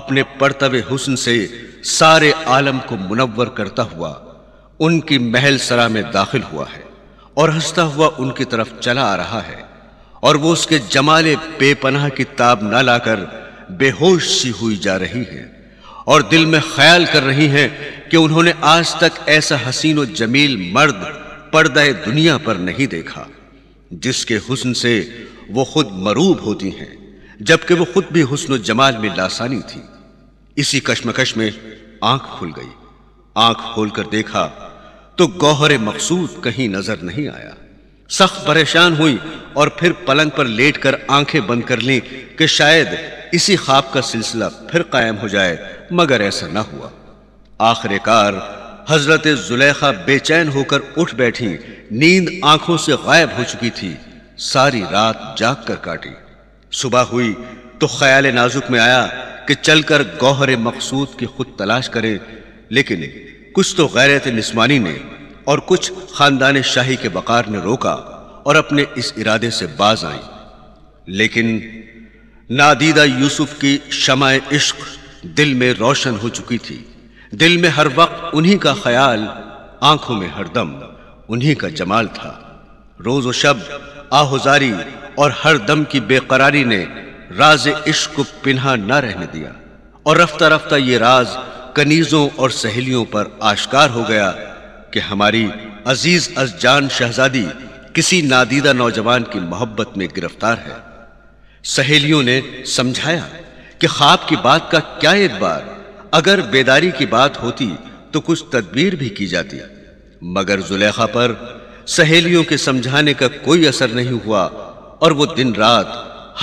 अपने परतब हुस्न से सारे आलम को मुनवर करता हुआ उनकी महल सरा में दाखिल हुआ है और हंसता हुआ उनकी तरफ चला आ रहा है और वो उसके जमाले बेपनाह की ताब ना लाकर बेहोश सी हुई जा रही है और दिल में ख्याल कर रही है कि उन्होंने आज तक ऐसा हसीन और जमील मर्द पर्दा दुनिया पर नहीं देखा जिसके हुस्न से वो खुद मरूब होती हैं जबकि वो खुद भी हुस्न जमाल में लासानी थी इसी कश्मकश में आंख खुल गई आंख खोलकर देखा तो गौहरे मकसूद कहीं नजर नहीं आया सख्त परेशान हुई और फिर पलंग पर लेटकर आंखें बंद कर ली कि शायद इसी ख्वाब का सिलसिला फिर कायम हो जाए मगर ऐसा ना हुआ आखिरकार हजरत जुलेखा बेचैन होकर उठ बैठी नींद आंखों से गायब हो चुकी थी सारी रात जाग कर काटी सुबह हुई तो ख्याल नाजुक में आया कि चलकर गौहर मकसूद की खुद तलाश करें लेकिन कुछ तो गैरत निस्मानी ने और कुछ खानदान शाही के बकार ने रोका और अपने इस इरादे से बाज आई लेकिन नादीदा यूसुफ की शमाए इश्क दिल में रोशन हो चुकी थी दिल में हर वक्त उन्हीं का ख्याल आंखों में हरदम उन्हीं का जमाल था रोज शब आहुजारी और हर दम की बेकरारी ने राज इश्क को पिन्हा ना रहने दिया और रफ्ता रफ्ता ये राज कनीजों और सहेलियों पर आश्कार हो गया कि हमारी अजीज अजान शहजादी किसी नादीदा नौजवान की मोहब्बत में गिरफ्तार है सहेलियों ने समझाया कि खाब की बात का क्या एक बार अगर बेदारी की बात होती तो कुछ तदबीर भी की जाती मगर जुलेखा पर सहेलियों के समझाने का कोई असर नहीं हुआ और वो दिन रात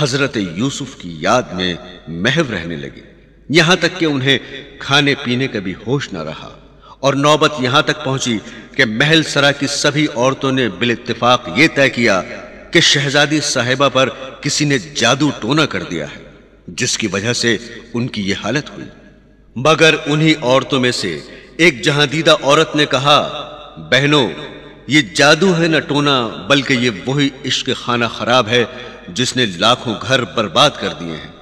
हजरत यूसुफ की याद में महव रहने लगी यहां तक कि उन्हें खाने पीने का भी होश न रहा और नौबत यहां तक पहुंची कि महल सरा की सभी औरतों ने बिल इतफाक ये तय किया कि शहजादी साहिबा पर किसी ने जादू टोना कर दिया है जिसकी वजह से उनकी यह हालत हुई मगर उन्हीं औरतों में से एक जहादीदा औरत ने कहा बहनों ये जादू है न टोना बल्कि ये वही इश्क खाना खराब है जिसने लाखों घर बर्बाद कर दिए हैं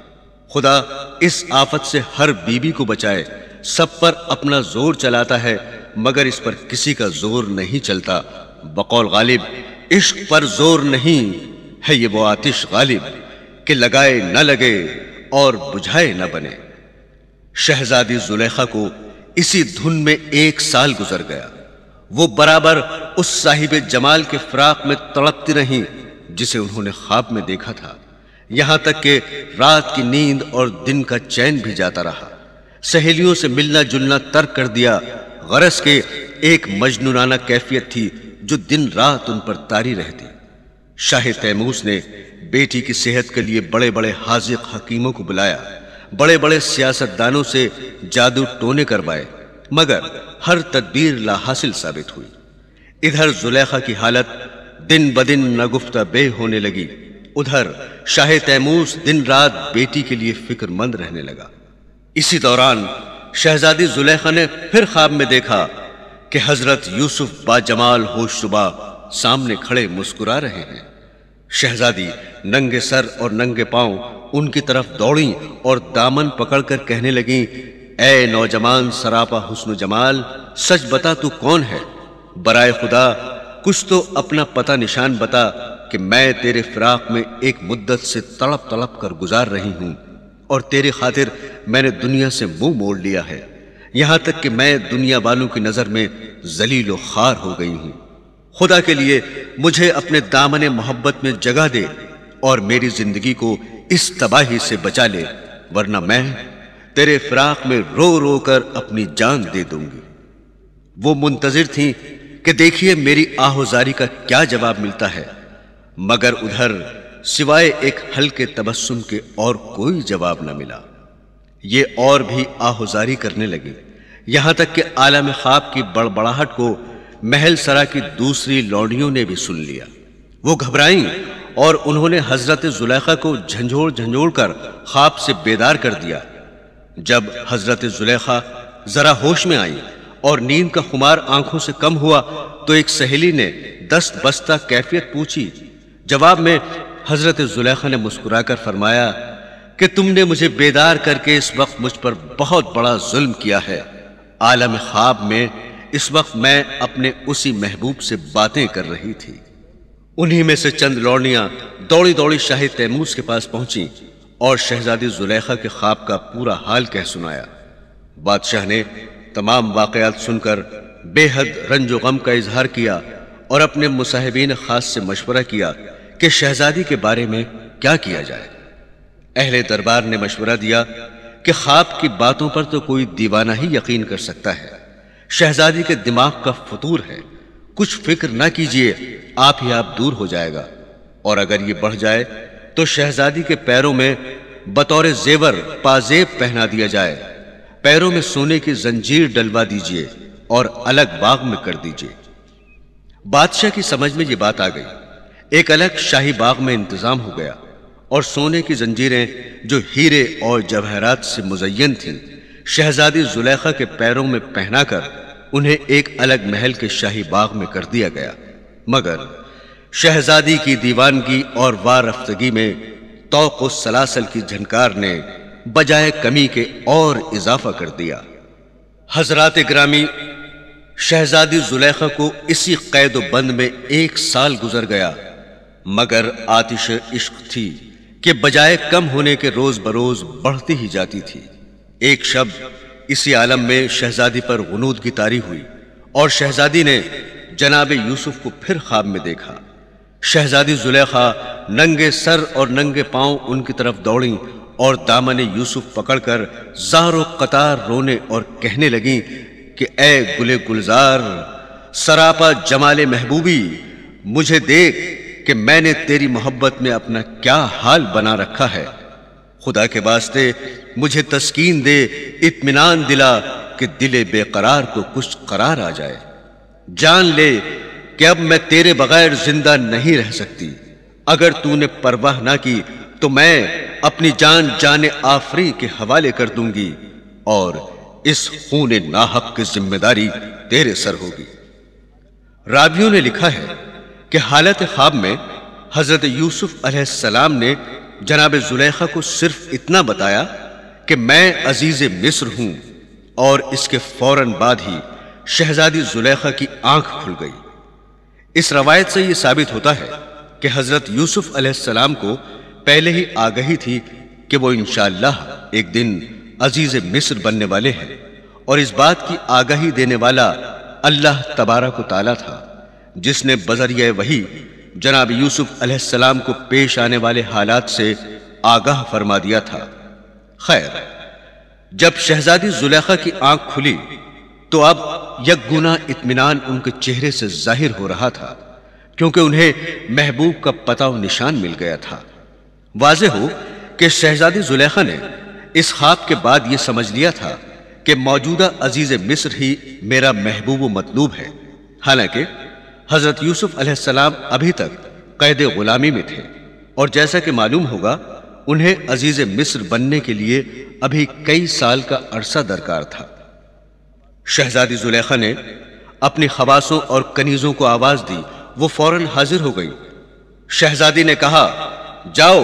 खुदा इस आफत से हर बीबी को बचाए सब पर अपना जोर चलाता है मगर इस पर किसी का जोर नहीं चलता बकौल गालिब इश्क पर जोर नहीं है ये वो आतिश गालिब के लगाए न लगे और बुझाए न बने शहजादी जुलेखा को इसी धुन में एक साल गुजर गया वो बराबर उस साहिब जमाल के फ्राक में तड़पती रही जिसे उन्होंने ख्वाब में देखा था यहां तक कि रात की नींद और दिन का चैन भी जाता रहा सहेलियों से मिलना जुलना तर्क कर दिया गरज के एक मजनूराना कैफियत थी जो दिन रात उन पर तारी रहती शाह तैमूस ने बेटी की सेहत के लिए बड़े बड़े हाजिक हकीमों को बुलाया बड़े बड़े सियासतदानों से जादू टोने करवाए मगर हर तदबीर लाहासिल साबित हुई इधर जुलेखा की हालत दिन ब दिन नगुफ्ता बे होने लगी उधर शाह तैमूस दिन रात बेटी के लिए फिक्रमंद रहने लगा इसी दौरान शहजादी जुलेखा ने फिर ख्वाब में देखा कि हजरत यूसुफ बाजमाल होशुबा सामने खड़े मुस्कुरा रहे हैं शहजादी नंगे सर और नंगे पांव उनकी तरफ दौड़ी और दामन पकड़कर कहने लगी ए नौजवान सरापा हुस्न जमाल सच बता तू कौन है बराए खुदा कुछ तो अपना पता निशान बता कि मैं तेरे फिराक में एक मुद्दत से तड़प तड़प कर गुजार रही हूं और तेरे खातिर मैंने दुनिया से मुंह मोड़ लिया है यहां तक कि मैं दुनिया वालों की नजर में जलील खार हो गई हूं खुदा के लिए मुझे अपने दामन मोहब्बत में जगह दे और मेरी जिंदगी को इस तबाही से बचा ले वरना मैं तेरे फिराक में रो रो कर अपनी जान दे दूंगी वो मुंतजिर थी कि देखिए मेरी आहोजारी का क्या जवाब मिलता है मगर उधर सिवाय एक हल्के तबस्सुम के और कोई जवाब न मिला ये और भी आहुजारी करने लगी यहां तक कि आलम ख्वाब की बड़बड़ाहट को महल सरा की दूसरी लौंडियों ने भी सुन लिया वो घबराई और उन्होंने हजरत जुलेखा को झंझोड़ झंझोड़ कर खाब से बेदार कर दिया जब हजरत जुलेखा जरा होश में आई और नींद का खुमार आंखों से कम हुआ तो एक सहेली ने दस्त बस्ता कैफियत पूछी जवाब में हजरत जुलेखा ने मुस्कुराकर फरमाया कि तुमने मुझे बेदार करके इस वक्त मुझ पर बहुत बड़ा जुल्म किया है आलम ख्वाब में इस वक्त मैं अपने उसी महबूब से बातें कर रही थी उन्हीं में से चंद लौड़ियां दौड़ी दौड़ी शाही तैमूस के पास पहुंची और शहजादी जुलेखा के ख्वाब का पूरा हाल कह सुनाया बादशाह ने तमाम वाकयात सुनकर बेहद रंजो गम का इजहार किया और अपने मुसाहिबीन खास से मशवरा किया कि शहजादी के बारे में क्या किया जाए अहले दरबार ने मशवरा दिया कि ख्वाब की बातों पर तो कोई दीवाना ही यकीन कर सकता है शहजादी के दिमाग का फतूर है कुछ फिक्र ना कीजिए आप ही आप दूर हो जाएगा और अगर ये बढ़ जाए तो शहजादी के पैरों में बतौर जेवर पाजेब पहना दिया जाए पैरों में सोने की जंजीर डलवा दीजिए और अलग बाग में कर दीजिए बादशाह की समझ में ये बात आ गई एक अलग शाही बाग में इंतजाम हो गया और सोने की जंजीरें जो हीरे और जवाहरात से मुजयन थीं शहजादी जुलेखा के पैरों में पहनाकर उन्हें एक अलग महल के शाही बाग में कर दिया गया मगर शहजादी की दीवानगी और वारफ्तगी में तोक़ सलासल की झनकार ने बजाय कमी के और इजाफा कर दिया हजरात ग्रामी शहजादी जुलेखा को इसी कैद बंद में एक साल गुजर गया मगर आतिश इश्क थी के बजाय कम होने के रोज बरोज बढ़ती ही जाती थी एक शब्द इसी आलम में शहजादी पर गनूद की तारी हुई और शहजादी ने जनाब यूसुफ को फिर ख्वाब में देखा शहजादी जुलेखा नंगे सर और नंगे पांव उनकी तरफ दौड़ी और दामन यूसुफ पकड़कर जारो कतार रोने और कहने लगी कि ए गुले गुलजार सरापा जमाले महबूबी मुझे देख कि मैंने तेरी मोहब्बत में अपना क्या हाल बना रखा है खुदा के वास्ते मुझे तस्कीन दे इत्मीनान दिला कि दिले बेकरार को कुछ करार आ जाए जान ले कि अब मैं तेरे बगैर जिंदा नहीं रह सकती अगर तूने परवाह ना की तो मैं अपनी जान जाने आफरी के हवाले कर दूंगी और इस खून नाहक की जिम्मेदारी तेरे सर होगी राबियों ने लिखा है कि हालत ख्वाब में हज़रत यूसुफ अलैहिस्सलाम ने जनाब जुलेखा को सिर्फ इतना बताया कि मैं अजीज़ मिस्र हूँ और इसके फौरन बाद ही शहजादी जुलेखा की आंख खुल गई इस रवायत से यह साबित होता है कि हज़रत यूसुफ अलैहिस्सलाम को पहले ही आगही थी कि वो इंशाल्लाह एक दिन अजीज़ मिस्र बनने वाले हैं और इस बात की आगाही देने वाला अल्लाह तबारा को ताला था जिसने बजरिया वही जनाब यूसुफ अलैहिस्सलाम को पेश आने वाले हालात से आगाह फरमा दिया था खैर जब शहजादी जुलेखा की आंख खुली तो अब गुना इत्मीनान उनके चेहरे से जाहिर हो रहा था क्योंकि उन्हें महबूब का पता और निशान मिल गया था वाज हो कि शहजादी जुलेखा ने इस खाब के बाद यह समझ लिया था कि मौजूदा अजीज मिस्र ही मेरा महबूब मतलूब है हालांकि हजरत यूसुफ अलैहिस्सलाम अभी तक कैद गुलामी में थे और जैसा कि मालूम होगा उन्हें अजीज मिस्र बनने के लिए अभी कई साल का अरसा दरकार था शहजादी जुलेखा ने अपनी खवासों और कनीजों को आवाज दी वो फौरन हाजिर हो गई शहजादी ने कहा जाओ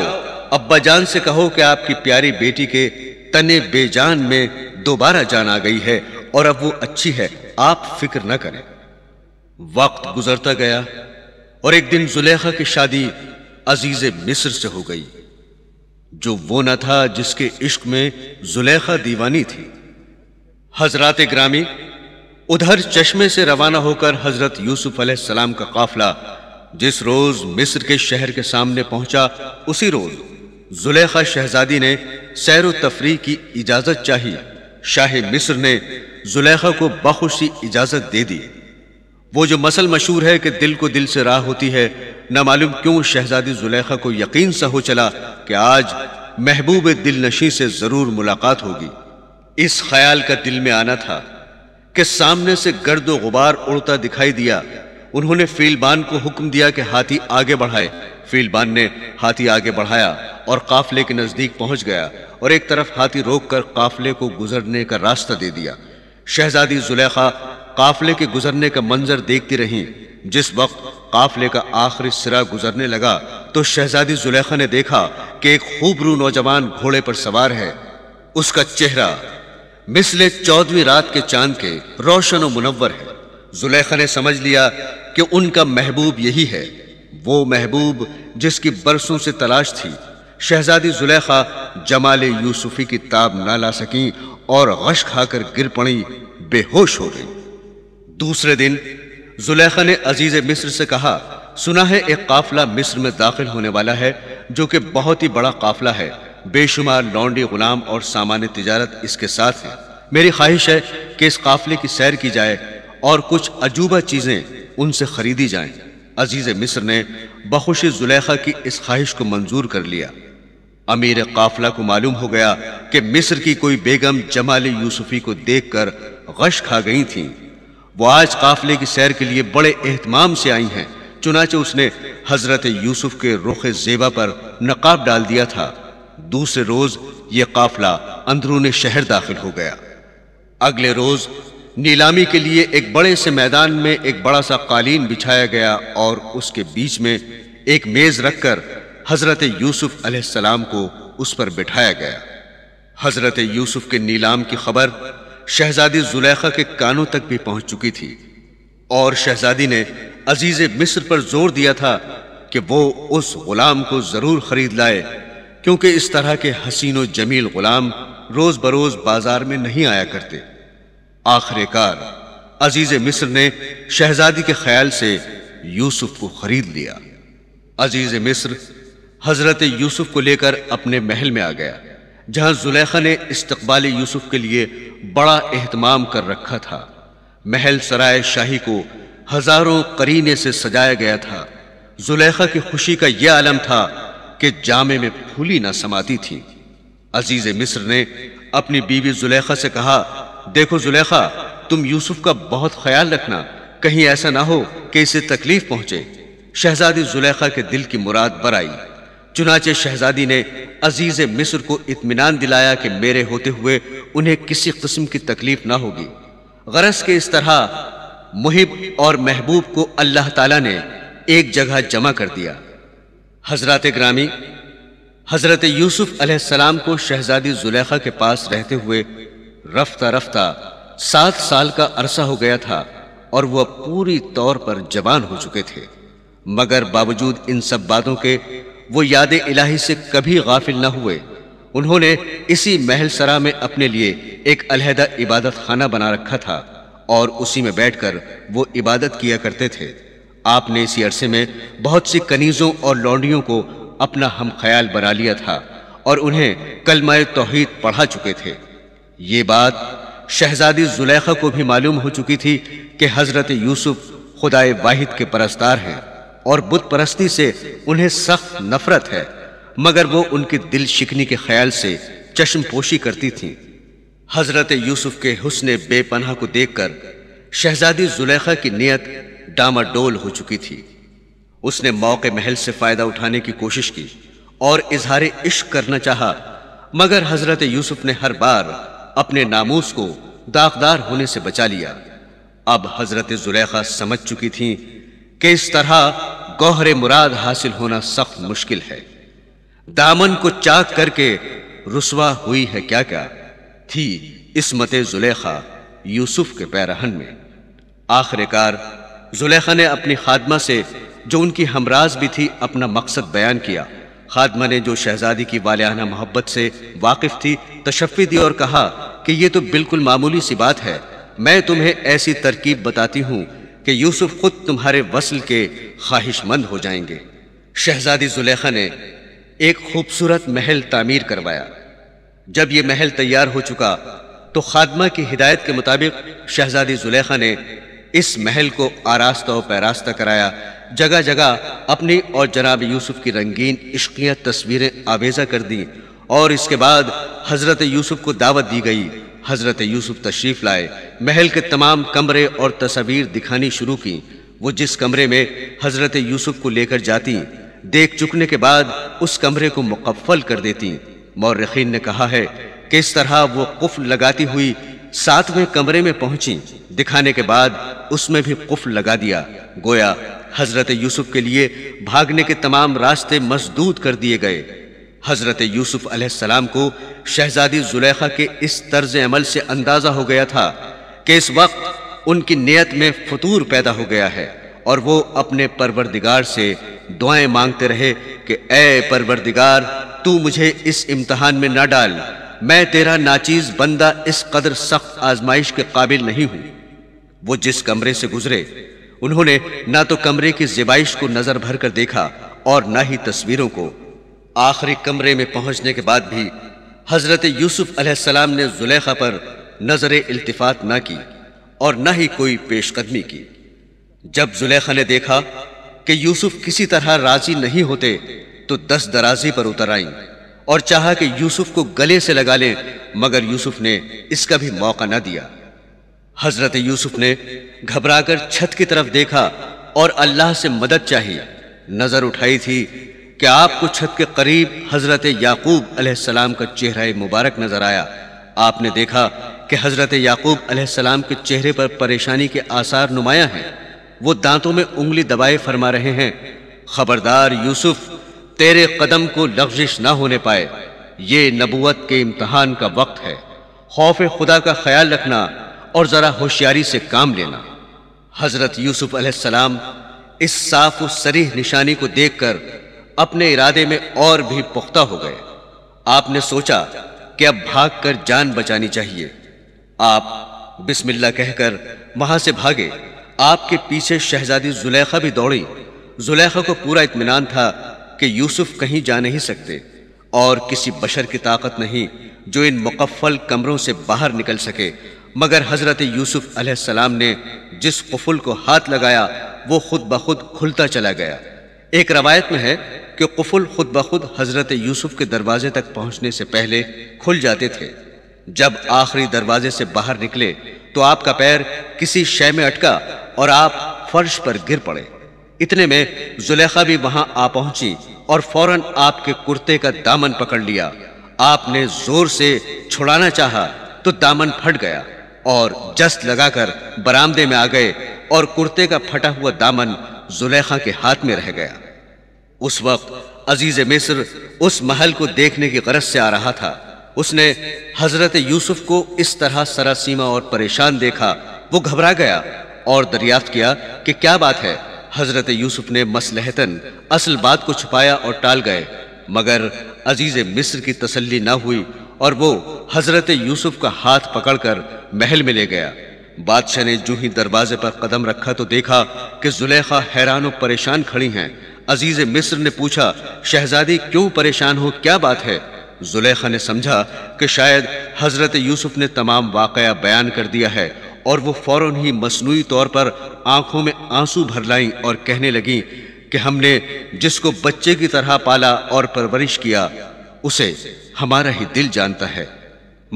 अब्बा जान से कहो कि आपकी प्यारी बेटी के तने बेजान में दोबारा जान आ गई है और अब वो अच्छी है आप फिक्र न करें वक्त गुजरता गया और एक दिन जुलेखा की शादी अजीज मिस्र से हो गई जो वो न था जिसके इश्क में जुलेखा दीवानी थी हजरात ग्रामी उधर चश्मे से रवाना होकर हजरत यूसुफ सलाम का काफिला जिस रोज मिस्र के शहर के सामने पहुंचा उसी रोज जुलेखा शहजादी ने सैर तफरी की इजाजत चाही शाह मिस्र ने जुलेखा को बखुशी इजाजत दे दी वो जो मसल मशहूर है कि दिल को दिल से राह होती है ना मालूम क्यों शहजादी जुलेखा को यकीन सा हो चला कि आज महबूब दिल नशी से जरूर मुलाकात होगी इस ख्याल का दिल में आना था कि सामने से गर्द गुबार उड़ता दिखाई दिया उन्होंने फीलबान को हुक्म दिया कि हाथी आगे बढ़ाए फीलबान ने हाथी आगे बढ़ाया और काफले के नजदीक पहुंच गया और एक तरफ हाथी रोककर काफले को गुजरने का रास्ता दे दिया शहजादी जुलेखा काफले के गुजरने का मंजर देखती रहीं जिस वक्त काफले का आखिरी सिरा गुजरने लगा तो शहजादी जुलेखा ने देखा कि एक खूबरू नौजवान घोड़े पर सवार है उसका चेहरा मिसले चौदहवीं रात के चांद के रोशन और मुनवर है जुलेखा ने समझ लिया कि उनका महबूब यही है वो महबूब जिसकी बरसों से तलाश थी शहजादी जुलेखा जमाल यूसुफी की ताब ना ला सकी और गश खाकर गिर पड़ी बेहोश हो गई दूसरे दिन जुलेखा ने अजीज मिस्र से कहा सुना है एक काफिला मिस्र में दाखिल होने वाला है जो कि बहुत ही बड़ा काफिला है बेशुमार लौंडी गुलाम और सामान्य तिजारत इसके साथ है मेरी ख्वाहिश है कि इस काफिले की सैर की जाए और कुछ अजूबा चीजें उनसे खरीदी जाएं। अजीज मिस्र ने बखुशी जुलेखा की इस ख्वाहिश को मंजूर कर लिया अमीर काफिला को मालूम हो गया कि मिस्र की कोई बेगम जमाली यूसुफी को देखकर गश खा गई थीं। वो आज काफिले की सैर के लिए बड़े एहतमाम से आई हैं चुनाचे उसने हजरत यूसुफ के रुख जेबा पर नकाब डाल दिया था दूसरे रोज ये काफिला अंदरून शहर दाखिल हो गया अगले रोज नीलामी के लिए एक बड़े से मैदान में एक बड़ा सा कालीन बिछाया गया और उसके बीच में एक मेज रखकर हजरत यूसुफ अलैहिस्सलाम को उस पर बिठाया गया हजरत यूसुफ के नीलाम की खबर शहजादी जुलेखा के कानों तक भी पहुंच चुकी थी और शहजादी ने अजीज मिस्र पर जोर दिया था कि वो उस गुलाम को जरूर खरीद लाए क्योंकि इस तरह के हसीनो जमील गुलाम रोज बरोज बाजार में नहीं आया करते आखिरकार अजीज मिस्र ने शहजादी के ख्याल से यूसुफ को खरीद लिया अजीज मिस्र हजरत यूसुफ को लेकर अपने महल में आ गया जहां जुलेखा ने इस्तबाल यूसुफ के लिए बड़ा एहतमाम कर रखा था महल सराय शाही को हजारों करीने से सजाया गया था जुलेखा की खुशी का यह आलम था कि जामे में फूली ना समाती थी अजीज मिस्र ने अपनी बीवी जुलेखा से कहा देखो जुलेखा तुम यूसुफ का बहुत ख्याल रखना कहीं ऐसा ना हो कि इसे तकलीफ पहुंचे शहजादी जुलेखा के दिल की मुराद पर आई चुनाचे शहजादी ने अजीज मिस्र को इतमान दिलाया कि मेरे होते हुए उन्हें किसी किस्म की तकलीफ ना होगी गरज के इस तरह मुहिब और महबूब को अल्लाह ताला ने एक जगह जमा कर दिया हजरत ग्रामी हजरत यूसुफ अलैहिस्सलाम को शहजादी जुलेखा के पास रहते हुए रफ्ता रफ्ता सात साल का अरसा हो गया था और वह पूरी तौर पर जवान हो चुके थे मगर बावजूद इन सब बातों के वो याद इलाही से कभी गाफिल ना हुए उन्होंने इसी महल सरा में अपने लिए एक अलहदा इबादत खाना बना रखा था और उसी में बैठकर वो इबादत किया करते थे आपने इसी अरसे में बहुत सी कनीज़ों और लौंडियों को अपना हम ख्याल बना लिया था और उन्हें कलमाए तोहहीद पढ़ा चुके थे ये बात शहजादी जुलेखा को भी मालूम हो चुकी थी कि हज़रत यूसुफ खुदाए वाहिद के परस्तार हैं और बुत परस्ती से उन्हें सख्त नफरत है मगर वो उनके दिल शिकनी के ख्याल से चश्म पोशी करती थी हजरत यूसुफ के हुस्न बेपनाह को देखकर शहजादी जुलेखा की नीयत डामाडोल हो चुकी थी उसने मौके महल से फायदा उठाने की कोशिश की और इजहार इश्क करना चाहा मगर हजरत यूसुफ ने हर बार अपने नामूस को दागदार होने से बचा लिया अब हजरत जुलेखा समझ चुकी थीं कि इस तरह गौहरे मुराद हासिल होना सख्त मुश्किल है दामन को चाक करके रुसवा हुई है क्या क्या थी इसमत जुलेखा यूसुफ के पैरहन में आखिरकार जुलेखा ने अपनी खादमा से जो उनकी हमराज भी थी अपना मकसद बयान किया खादमा ने जो शहजादी की वालना मोहब्बत से वाकिफ थी तशफ़ी दी और कहा कि यह तो बिल्कुल मामूली सी बात है मैं तुम्हें ऐसी तरकीब बताती हूं कि यूसुफ खुद तुम्हारे वसल के ख्वाहिशमंद हो जाएंगे शहजादी जुलेखा ने एक खूबसूरत महल तामीर करवाया जब यह महल तैयार हो चुका तो खादमा की हिदायत के मुताबिक शहजादी जुलेखा ने इस महल को आरास्ता और पैरास्ता कराया जगह जगह अपनी और जनाब यूसुफ की रंगीन इश्किया तस्वीरें आवेजा कर दी और इसके बाद हजरत यूसुफ को दावत दी गई हजरत यूसुफ तशरीफ लाए महल के तमाम कमरे और तस्वीर दिखानी शुरू की वो जिस कमरे में हजरत यूसुफ को लेकर जाती देख चुकने के बाद उस कमरे को मुकफ्फल कर देती मौरखीन ने कहा है कि इस तरह वो कुफ लगाती हुई सातवें कमरे में पहुंची दिखाने के बाद उसमें भी कुफ लगा दिया गोया हजरत यूसुफ के लिए भागने के तमाम रास्ते मजदूद कर दिए गए हज़रत यूसुफ अलैहिस्सलाम को शहजादी जुलेखा के इस तर्ज अमल से अंदाज़ा हो गया था कि इस वक्त उनकी नियत में फतूर पैदा हो गया है और वो अपने परवरदिगार से दुआएं मांगते रहे कि ए परवरदिगार तू मुझे इस इम्तहान में ना डाल मैं तेरा नाचीज बंदा इस कदर सख्त आजमाइश के काबिल नहीं हूं वो जिस कमरे से गुजरे उन्होंने ना तो कमरे की जिबाइश को नजर भर कर देखा और ना ही तस्वीरों को आखिरी कमरे में पहुंचने के बाद भी हजरत यूसुफ अलैहिस्सलाम ने जुलेखा पर नजर इल्तिफात ना की और न ही कोई पेशकदमी की जब जुलेखा ने देखा कि यूसुफ किसी तरह राजी नहीं होते तो दस दराजी पर उतर आई और चाहा कि यूसुफ को गले से लगा लें मगर यूसुफ ने इसका भी मौका ना दिया हजरत यूसुफ ने घबराकर छत की तरफ देखा और अल्लाह से मदद चाहिए नजर उठाई थी कि आपको छत के करीब हजरत याकूब अलैहिस्सलाम का चेहरा मुबारक नजर आया आपने देखा कि हजरत याकूब अलैहिस्सलाम के चेहरे पर परेशानी के आसार नुमाया हैं वो दांतों में उंगली दबाए फरमा रहे हैं खबरदार यूसुफ तेरे कदम को लफ्जिश ना होने पाए ये नबूत के इम्तहान का वक्त है खौफ खुदा का ख्याल रखना और ज़रा होशियारी से काम लेना हज़रत यूसुफ अलैहिस्सलाम इस साफ सरीह निशानी को देखकर अपने इरादे में और भी पुख्ता हो गए आपने सोचा कि अब भागकर जान बचानी चाहिए आप बिस्मिल्ला कहकर वहां से भागे आपके पीछे शहजादी जुलेखा भी दौड़ी जुलेखा को पूरा इत्मीनान था कि यूसुफ कहीं जा नहीं सकते और किसी बशर की ताकत नहीं जो इन मुकफ़ल कमरों से बाहर निकल सके मगर हज़रत यूसुफ अलैहिस्सलाम ने जिस कुफुल को हाथ लगाया वो खुद ब खुद खुलता चला गया एक रवायत में है कि कुफुल खुद ब खुद हजरत यूसुफ के दरवाजे तक पहुंचने से पहले खुल जाते थे जब आखिरी दरवाजे से बाहर निकले तो आपका पैर किसी शय में अटका और आप फर्श पर गिर पड़े इतने में जुलेखा भी वहां आ पहुंची और फौरन आपके कुर्ते का दामन पकड़ लिया आपने जोर से छुड़ाना चाहा तो दामन फट गया और जस्ट लगाकर बरामदे में आ गए और कुर्ते का फटा हुआ दामन जुलेखा के हाथ में रह गया उस वक्त अजीज मिस्र उस महल को देखने की गरज से आ रहा था उसने हजरत यूसुफ को इस तरह सरासीमा और परेशान देखा वो घबरा गया और दरियाफ्त किया कि क्या बात है हजरत यूसुफ ने मसलहतन असल बात को छुपाया और टाल गए मगर अजीज मिस्र की तसल्ली ना हुई और वो हजरत यूसुफ का हाथ पकड़कर महल में ले गया बादशाह ने जूही दरवाजे पर कदम रखा तो देखा कि जुलेखा हैरान और परेशान खड़ी हैं अजीज मिस्र ने पूछा शहजादी क्यों परेशान हो क्या बात है जुलेखा ने समझा कि शायद हजरत यूसुफ ने तमाम वाकया बयान कर दिया है और वो फौरन ही मसनू तौर पर आंखों में आंसू भर लाई और कहने लगी कि हमने जिसको बच्चे की तरह पाला और परवरिश किया उसे हमारा ही दिल जानता है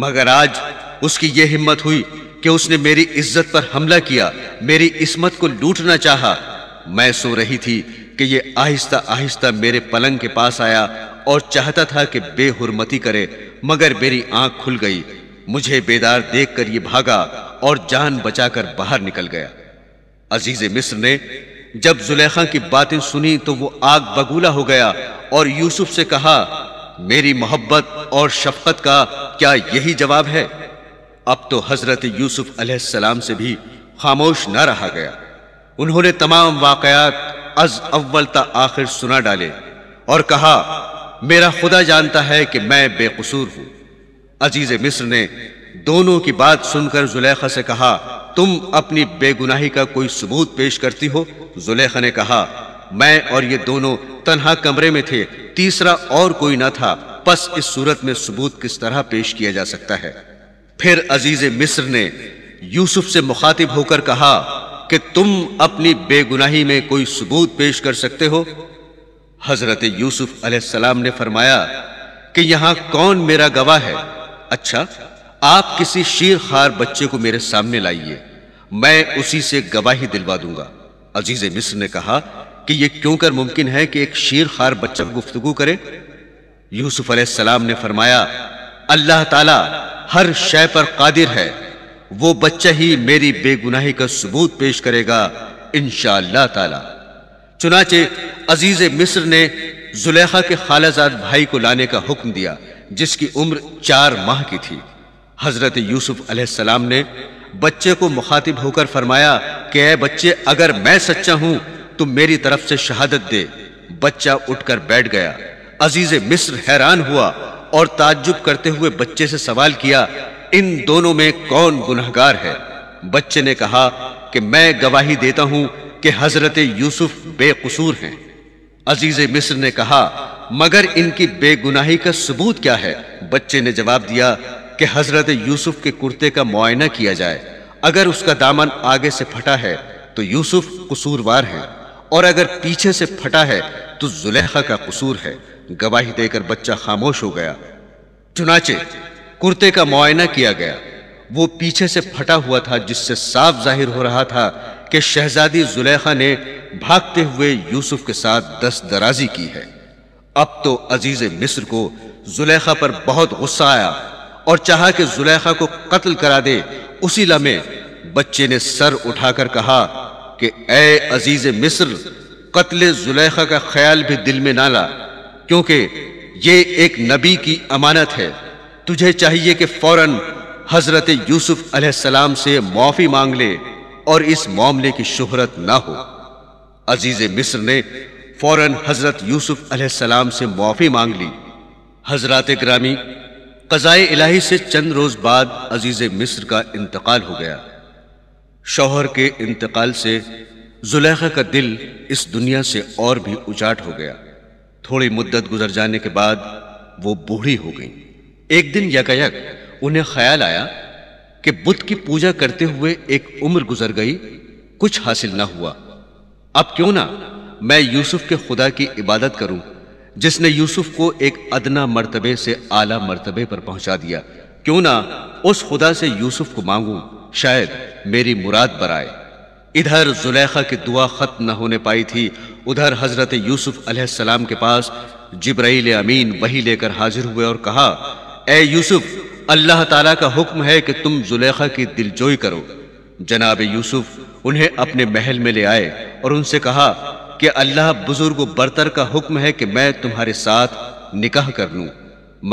मगर आज उसकी यह हिम्मत हुई कि उसने मेरी इज्जत पर हमला किया मेरी इसमत को लूटना चाहा मैं सो रही थी कि ये आहिस्ता आहिस्ता मेरे पलंग के पास आया और चाहता था कि बेहुरमती करे मगर मेरी आंख खुल गई मुझे बेदार देखकर ये भागा और जान बचाकर बाहर निकल गया अजीज मिस्र ने जब जुलेखा की बातें सुनी तो वो आग बगूला हो गया और यूसुफ से कहा मेरी मोहब्बत और शफकत का क्या यही जवाब है अब तो हजरत यूसुफ अलैहिस्सलाम से भी खामोश न रहा गया उन्होंने तमाम वाकयात अज अव्वल त आखिर सुना डाले और कहा मेरा खुदा जानता है कि मैं बेकसूर हूं अजीज मिस्र ने दोनों की बात सुनकर जुलेखा से कहा तुम अपनी बेगुनाही का कोई सबूत पेश करती हो जुलेखा ने कहा मैं और ये दोनों तनहा कमरे में थे तीसरा और कोई ना था बस इस सूरत में सबूत किस तरह पेश किया जा सकता है फिर अजीज मिस्र ने यूसुफ से मुखातिब होकर कहा कि तुम अपनी बेगुनाही में कोई सबूत पेश कर सकते हो हजरत यूसुफ अलैहिस्सलाम ने फरमाया कि यहां कौन मेरा गवाह है अच्छा आप किसी शीर खार बच्चे को मेरे सामने लाइए मैं उसी से गवाही दिलवा दूंगा अजीज मिस्र ने कहा कि यह क्यों कर मुमकिन है कि एक शीर खार बच्चा गुफ्तगु करे यूसुफ अलैहिस्सलाम ने फरमाया अल्लाह ताला हर शय पर कादिर है वो बच्चा ही मेरी बेगुनाही का सबूत पेश करेगा इनशाला ताला चुनाचे अजीज मिस्र ने जुलेखा के खालाजाद भाई को लाने का हुक्म दिया जिसकी उम्र चार माह की थी हजरत यूसुफ अलैहिस्सलाम ने बच्चे को मुखातिब होकर फरमाया कि ए बच्चे अगर मैं सच्चा हूं तो मेरी तरफ से शहादत दे बच्चा उठकर बैठ गया अजीज मिस्र हैरान हुआ और ताज्जुब करते हुए बच्चे से सवाल किया इन दोनों में कौन गुनहगार है बच्चे ने कहा कि मैं गवाही देता हूं कि हजरत यूसुफ बेकसूर हैं अजीज मिस्र ने कहा मगर इनकी बेगुनाही का सबूत क्या है बच्चे ने जवाब दिया कि हजरत यूसुफ के कुर्ते का मुआयना किया जाए अगर उसका दामन आगे से फटा है तो यूसुफ कसूरवार है और अगर पीछे से फटा है तो जुलेखा का कसूर है गवाही देकर बच्चा खामोश हो गया चुनाचे कुर्ते का मुआयना किया गया वो पीछे से फटा हुआ था जिससे साफ जाहिर हो रहा था कि शहजादी जुलेखा ने भागते हुए यूसुफ के साथ दस दराजी की है अब तो अजीज मिस्र को जुलेखा पर बहुत गुस्सा आया और चाहा कि जुलेखा को कत्ल करा दे उसी लमे बच्चे ने सर उठाकर कहा कि ए अजीज मिस्र कत्ल जुलेखा का ख्याल भी दिल में ना ला क्योंकि ये एक नबी की अमानत है तुझे चाहिए कि फौरन हजरत यूसुफ अलैहिस्सलाम से माफी मांग ले और इस मामले की शोहरत ना हो अजीज मिस्र ने फौरन हजरत यूसुफ अलैहिस्सलाम से माफी मांग ली हजरत ग्रामी कज़ाए इलाही से चंद रोज बाद अजीज मिस्र का इंतकाल हो गया शौहर के इंतकाल से जुलेखा का दिल इस दुनिया से और भी उजाट हो गया थोड़ी मुद्दत गुजर जाने के बाद वो बूढ़ी हो गई एक दिन यकायक उन्हें ख्याल आया कि बुद्ध की पूजा करते हुए एक उम्र गुजर गई कुछ हासिल ना हुआ अब क्यों ना मैं यूसुफ के खुदा की इबादत करूं जिसने यूसुफ को एक अदना मर्तबे से आला मर्तबे पर पहुंचा दिया क्यों ना उस खुदा से यूसुफ को मांगू शायद मेरी मुराद पर आए इधर जुलेखा की दुआ खत्म न होने पाई थी उधर हजरत यूसुफ अलैहिस्सलाम के पास जिब्राइल अमीन वही लेकर हाजिर हुए और कहा ए यूसुफ अल्लाह ताला का हुक्म है कि तुम जुलेखा की दिलजोई करो जनाब यूसुफ उन्हें अपने महल में ले आए और उनसे कहा कि अल्लाह बुजुर्ग बरतर का हुक्म है कि मैं तुम्हारे साथ निकाह कर लूं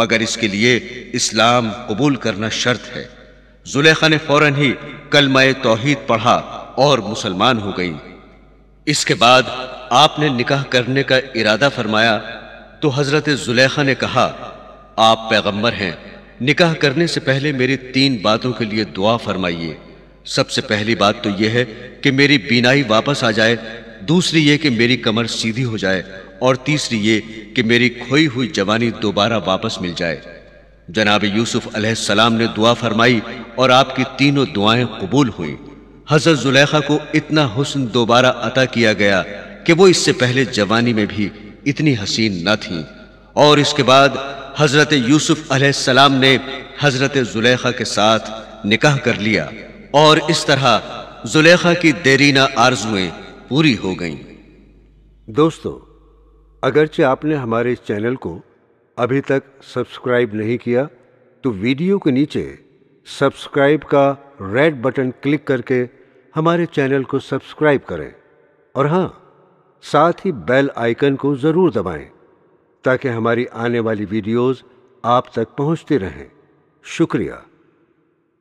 मगर इसके लिए इस्लाम कबूल करना शर्त है जुलेखा ने फौरन ही कलमाए तोहहीद पढ़ा और मुसलमान हो गई इसके बाद आपने निकाह करने का इरादा फरमाया तो हजरत जुलेखा ने कहा आप पैगंबर हैं निकाह करने से पहले मेरी तीन बातों के लिए दुआ फरमाइए सबसे पहली बात तो यह है कि मेरी बीनाई वापस आ जाए दूसरी ये कि मेरी कमर सीधी हो जाए और तीसरी ये कि मेरी खोई हुई जवानी दोबारा वापस मिल जाए जनाब यूसुफ अलैहिस्सलाम ने दुआ फरमाई और आपकी तीनों दुआएं कबूल हुई हजरत जुलेखा को इतना हुस्न दोबारा अता किया गया कि वो इससे पहले जवानी में भी इतनी हसीन न थीं और इसके बाद हज़रत यूसुफ अलैहिस्सलाम ने हज़रत जुलेखा के साथ निकाह कर लिया और इस तरह जुलेखा की देरीना आरजुएं पूरी हो गईं। दोस्तों अगरचे आपने हमारे इस चैनल को अभी तक सब्सक्राइब नहीं किया तो वीडियो के नीचे सब्सक्राइब का रेड बटन क्लिक करके हमारे चैनल को सब्सक्राइब करें और हाँ साथ ही बेल आइकन को ज़रूर दबाएं ताकि हमारी आने वाली वीडियोस आप तक पहुंचती रहें शुक्रिया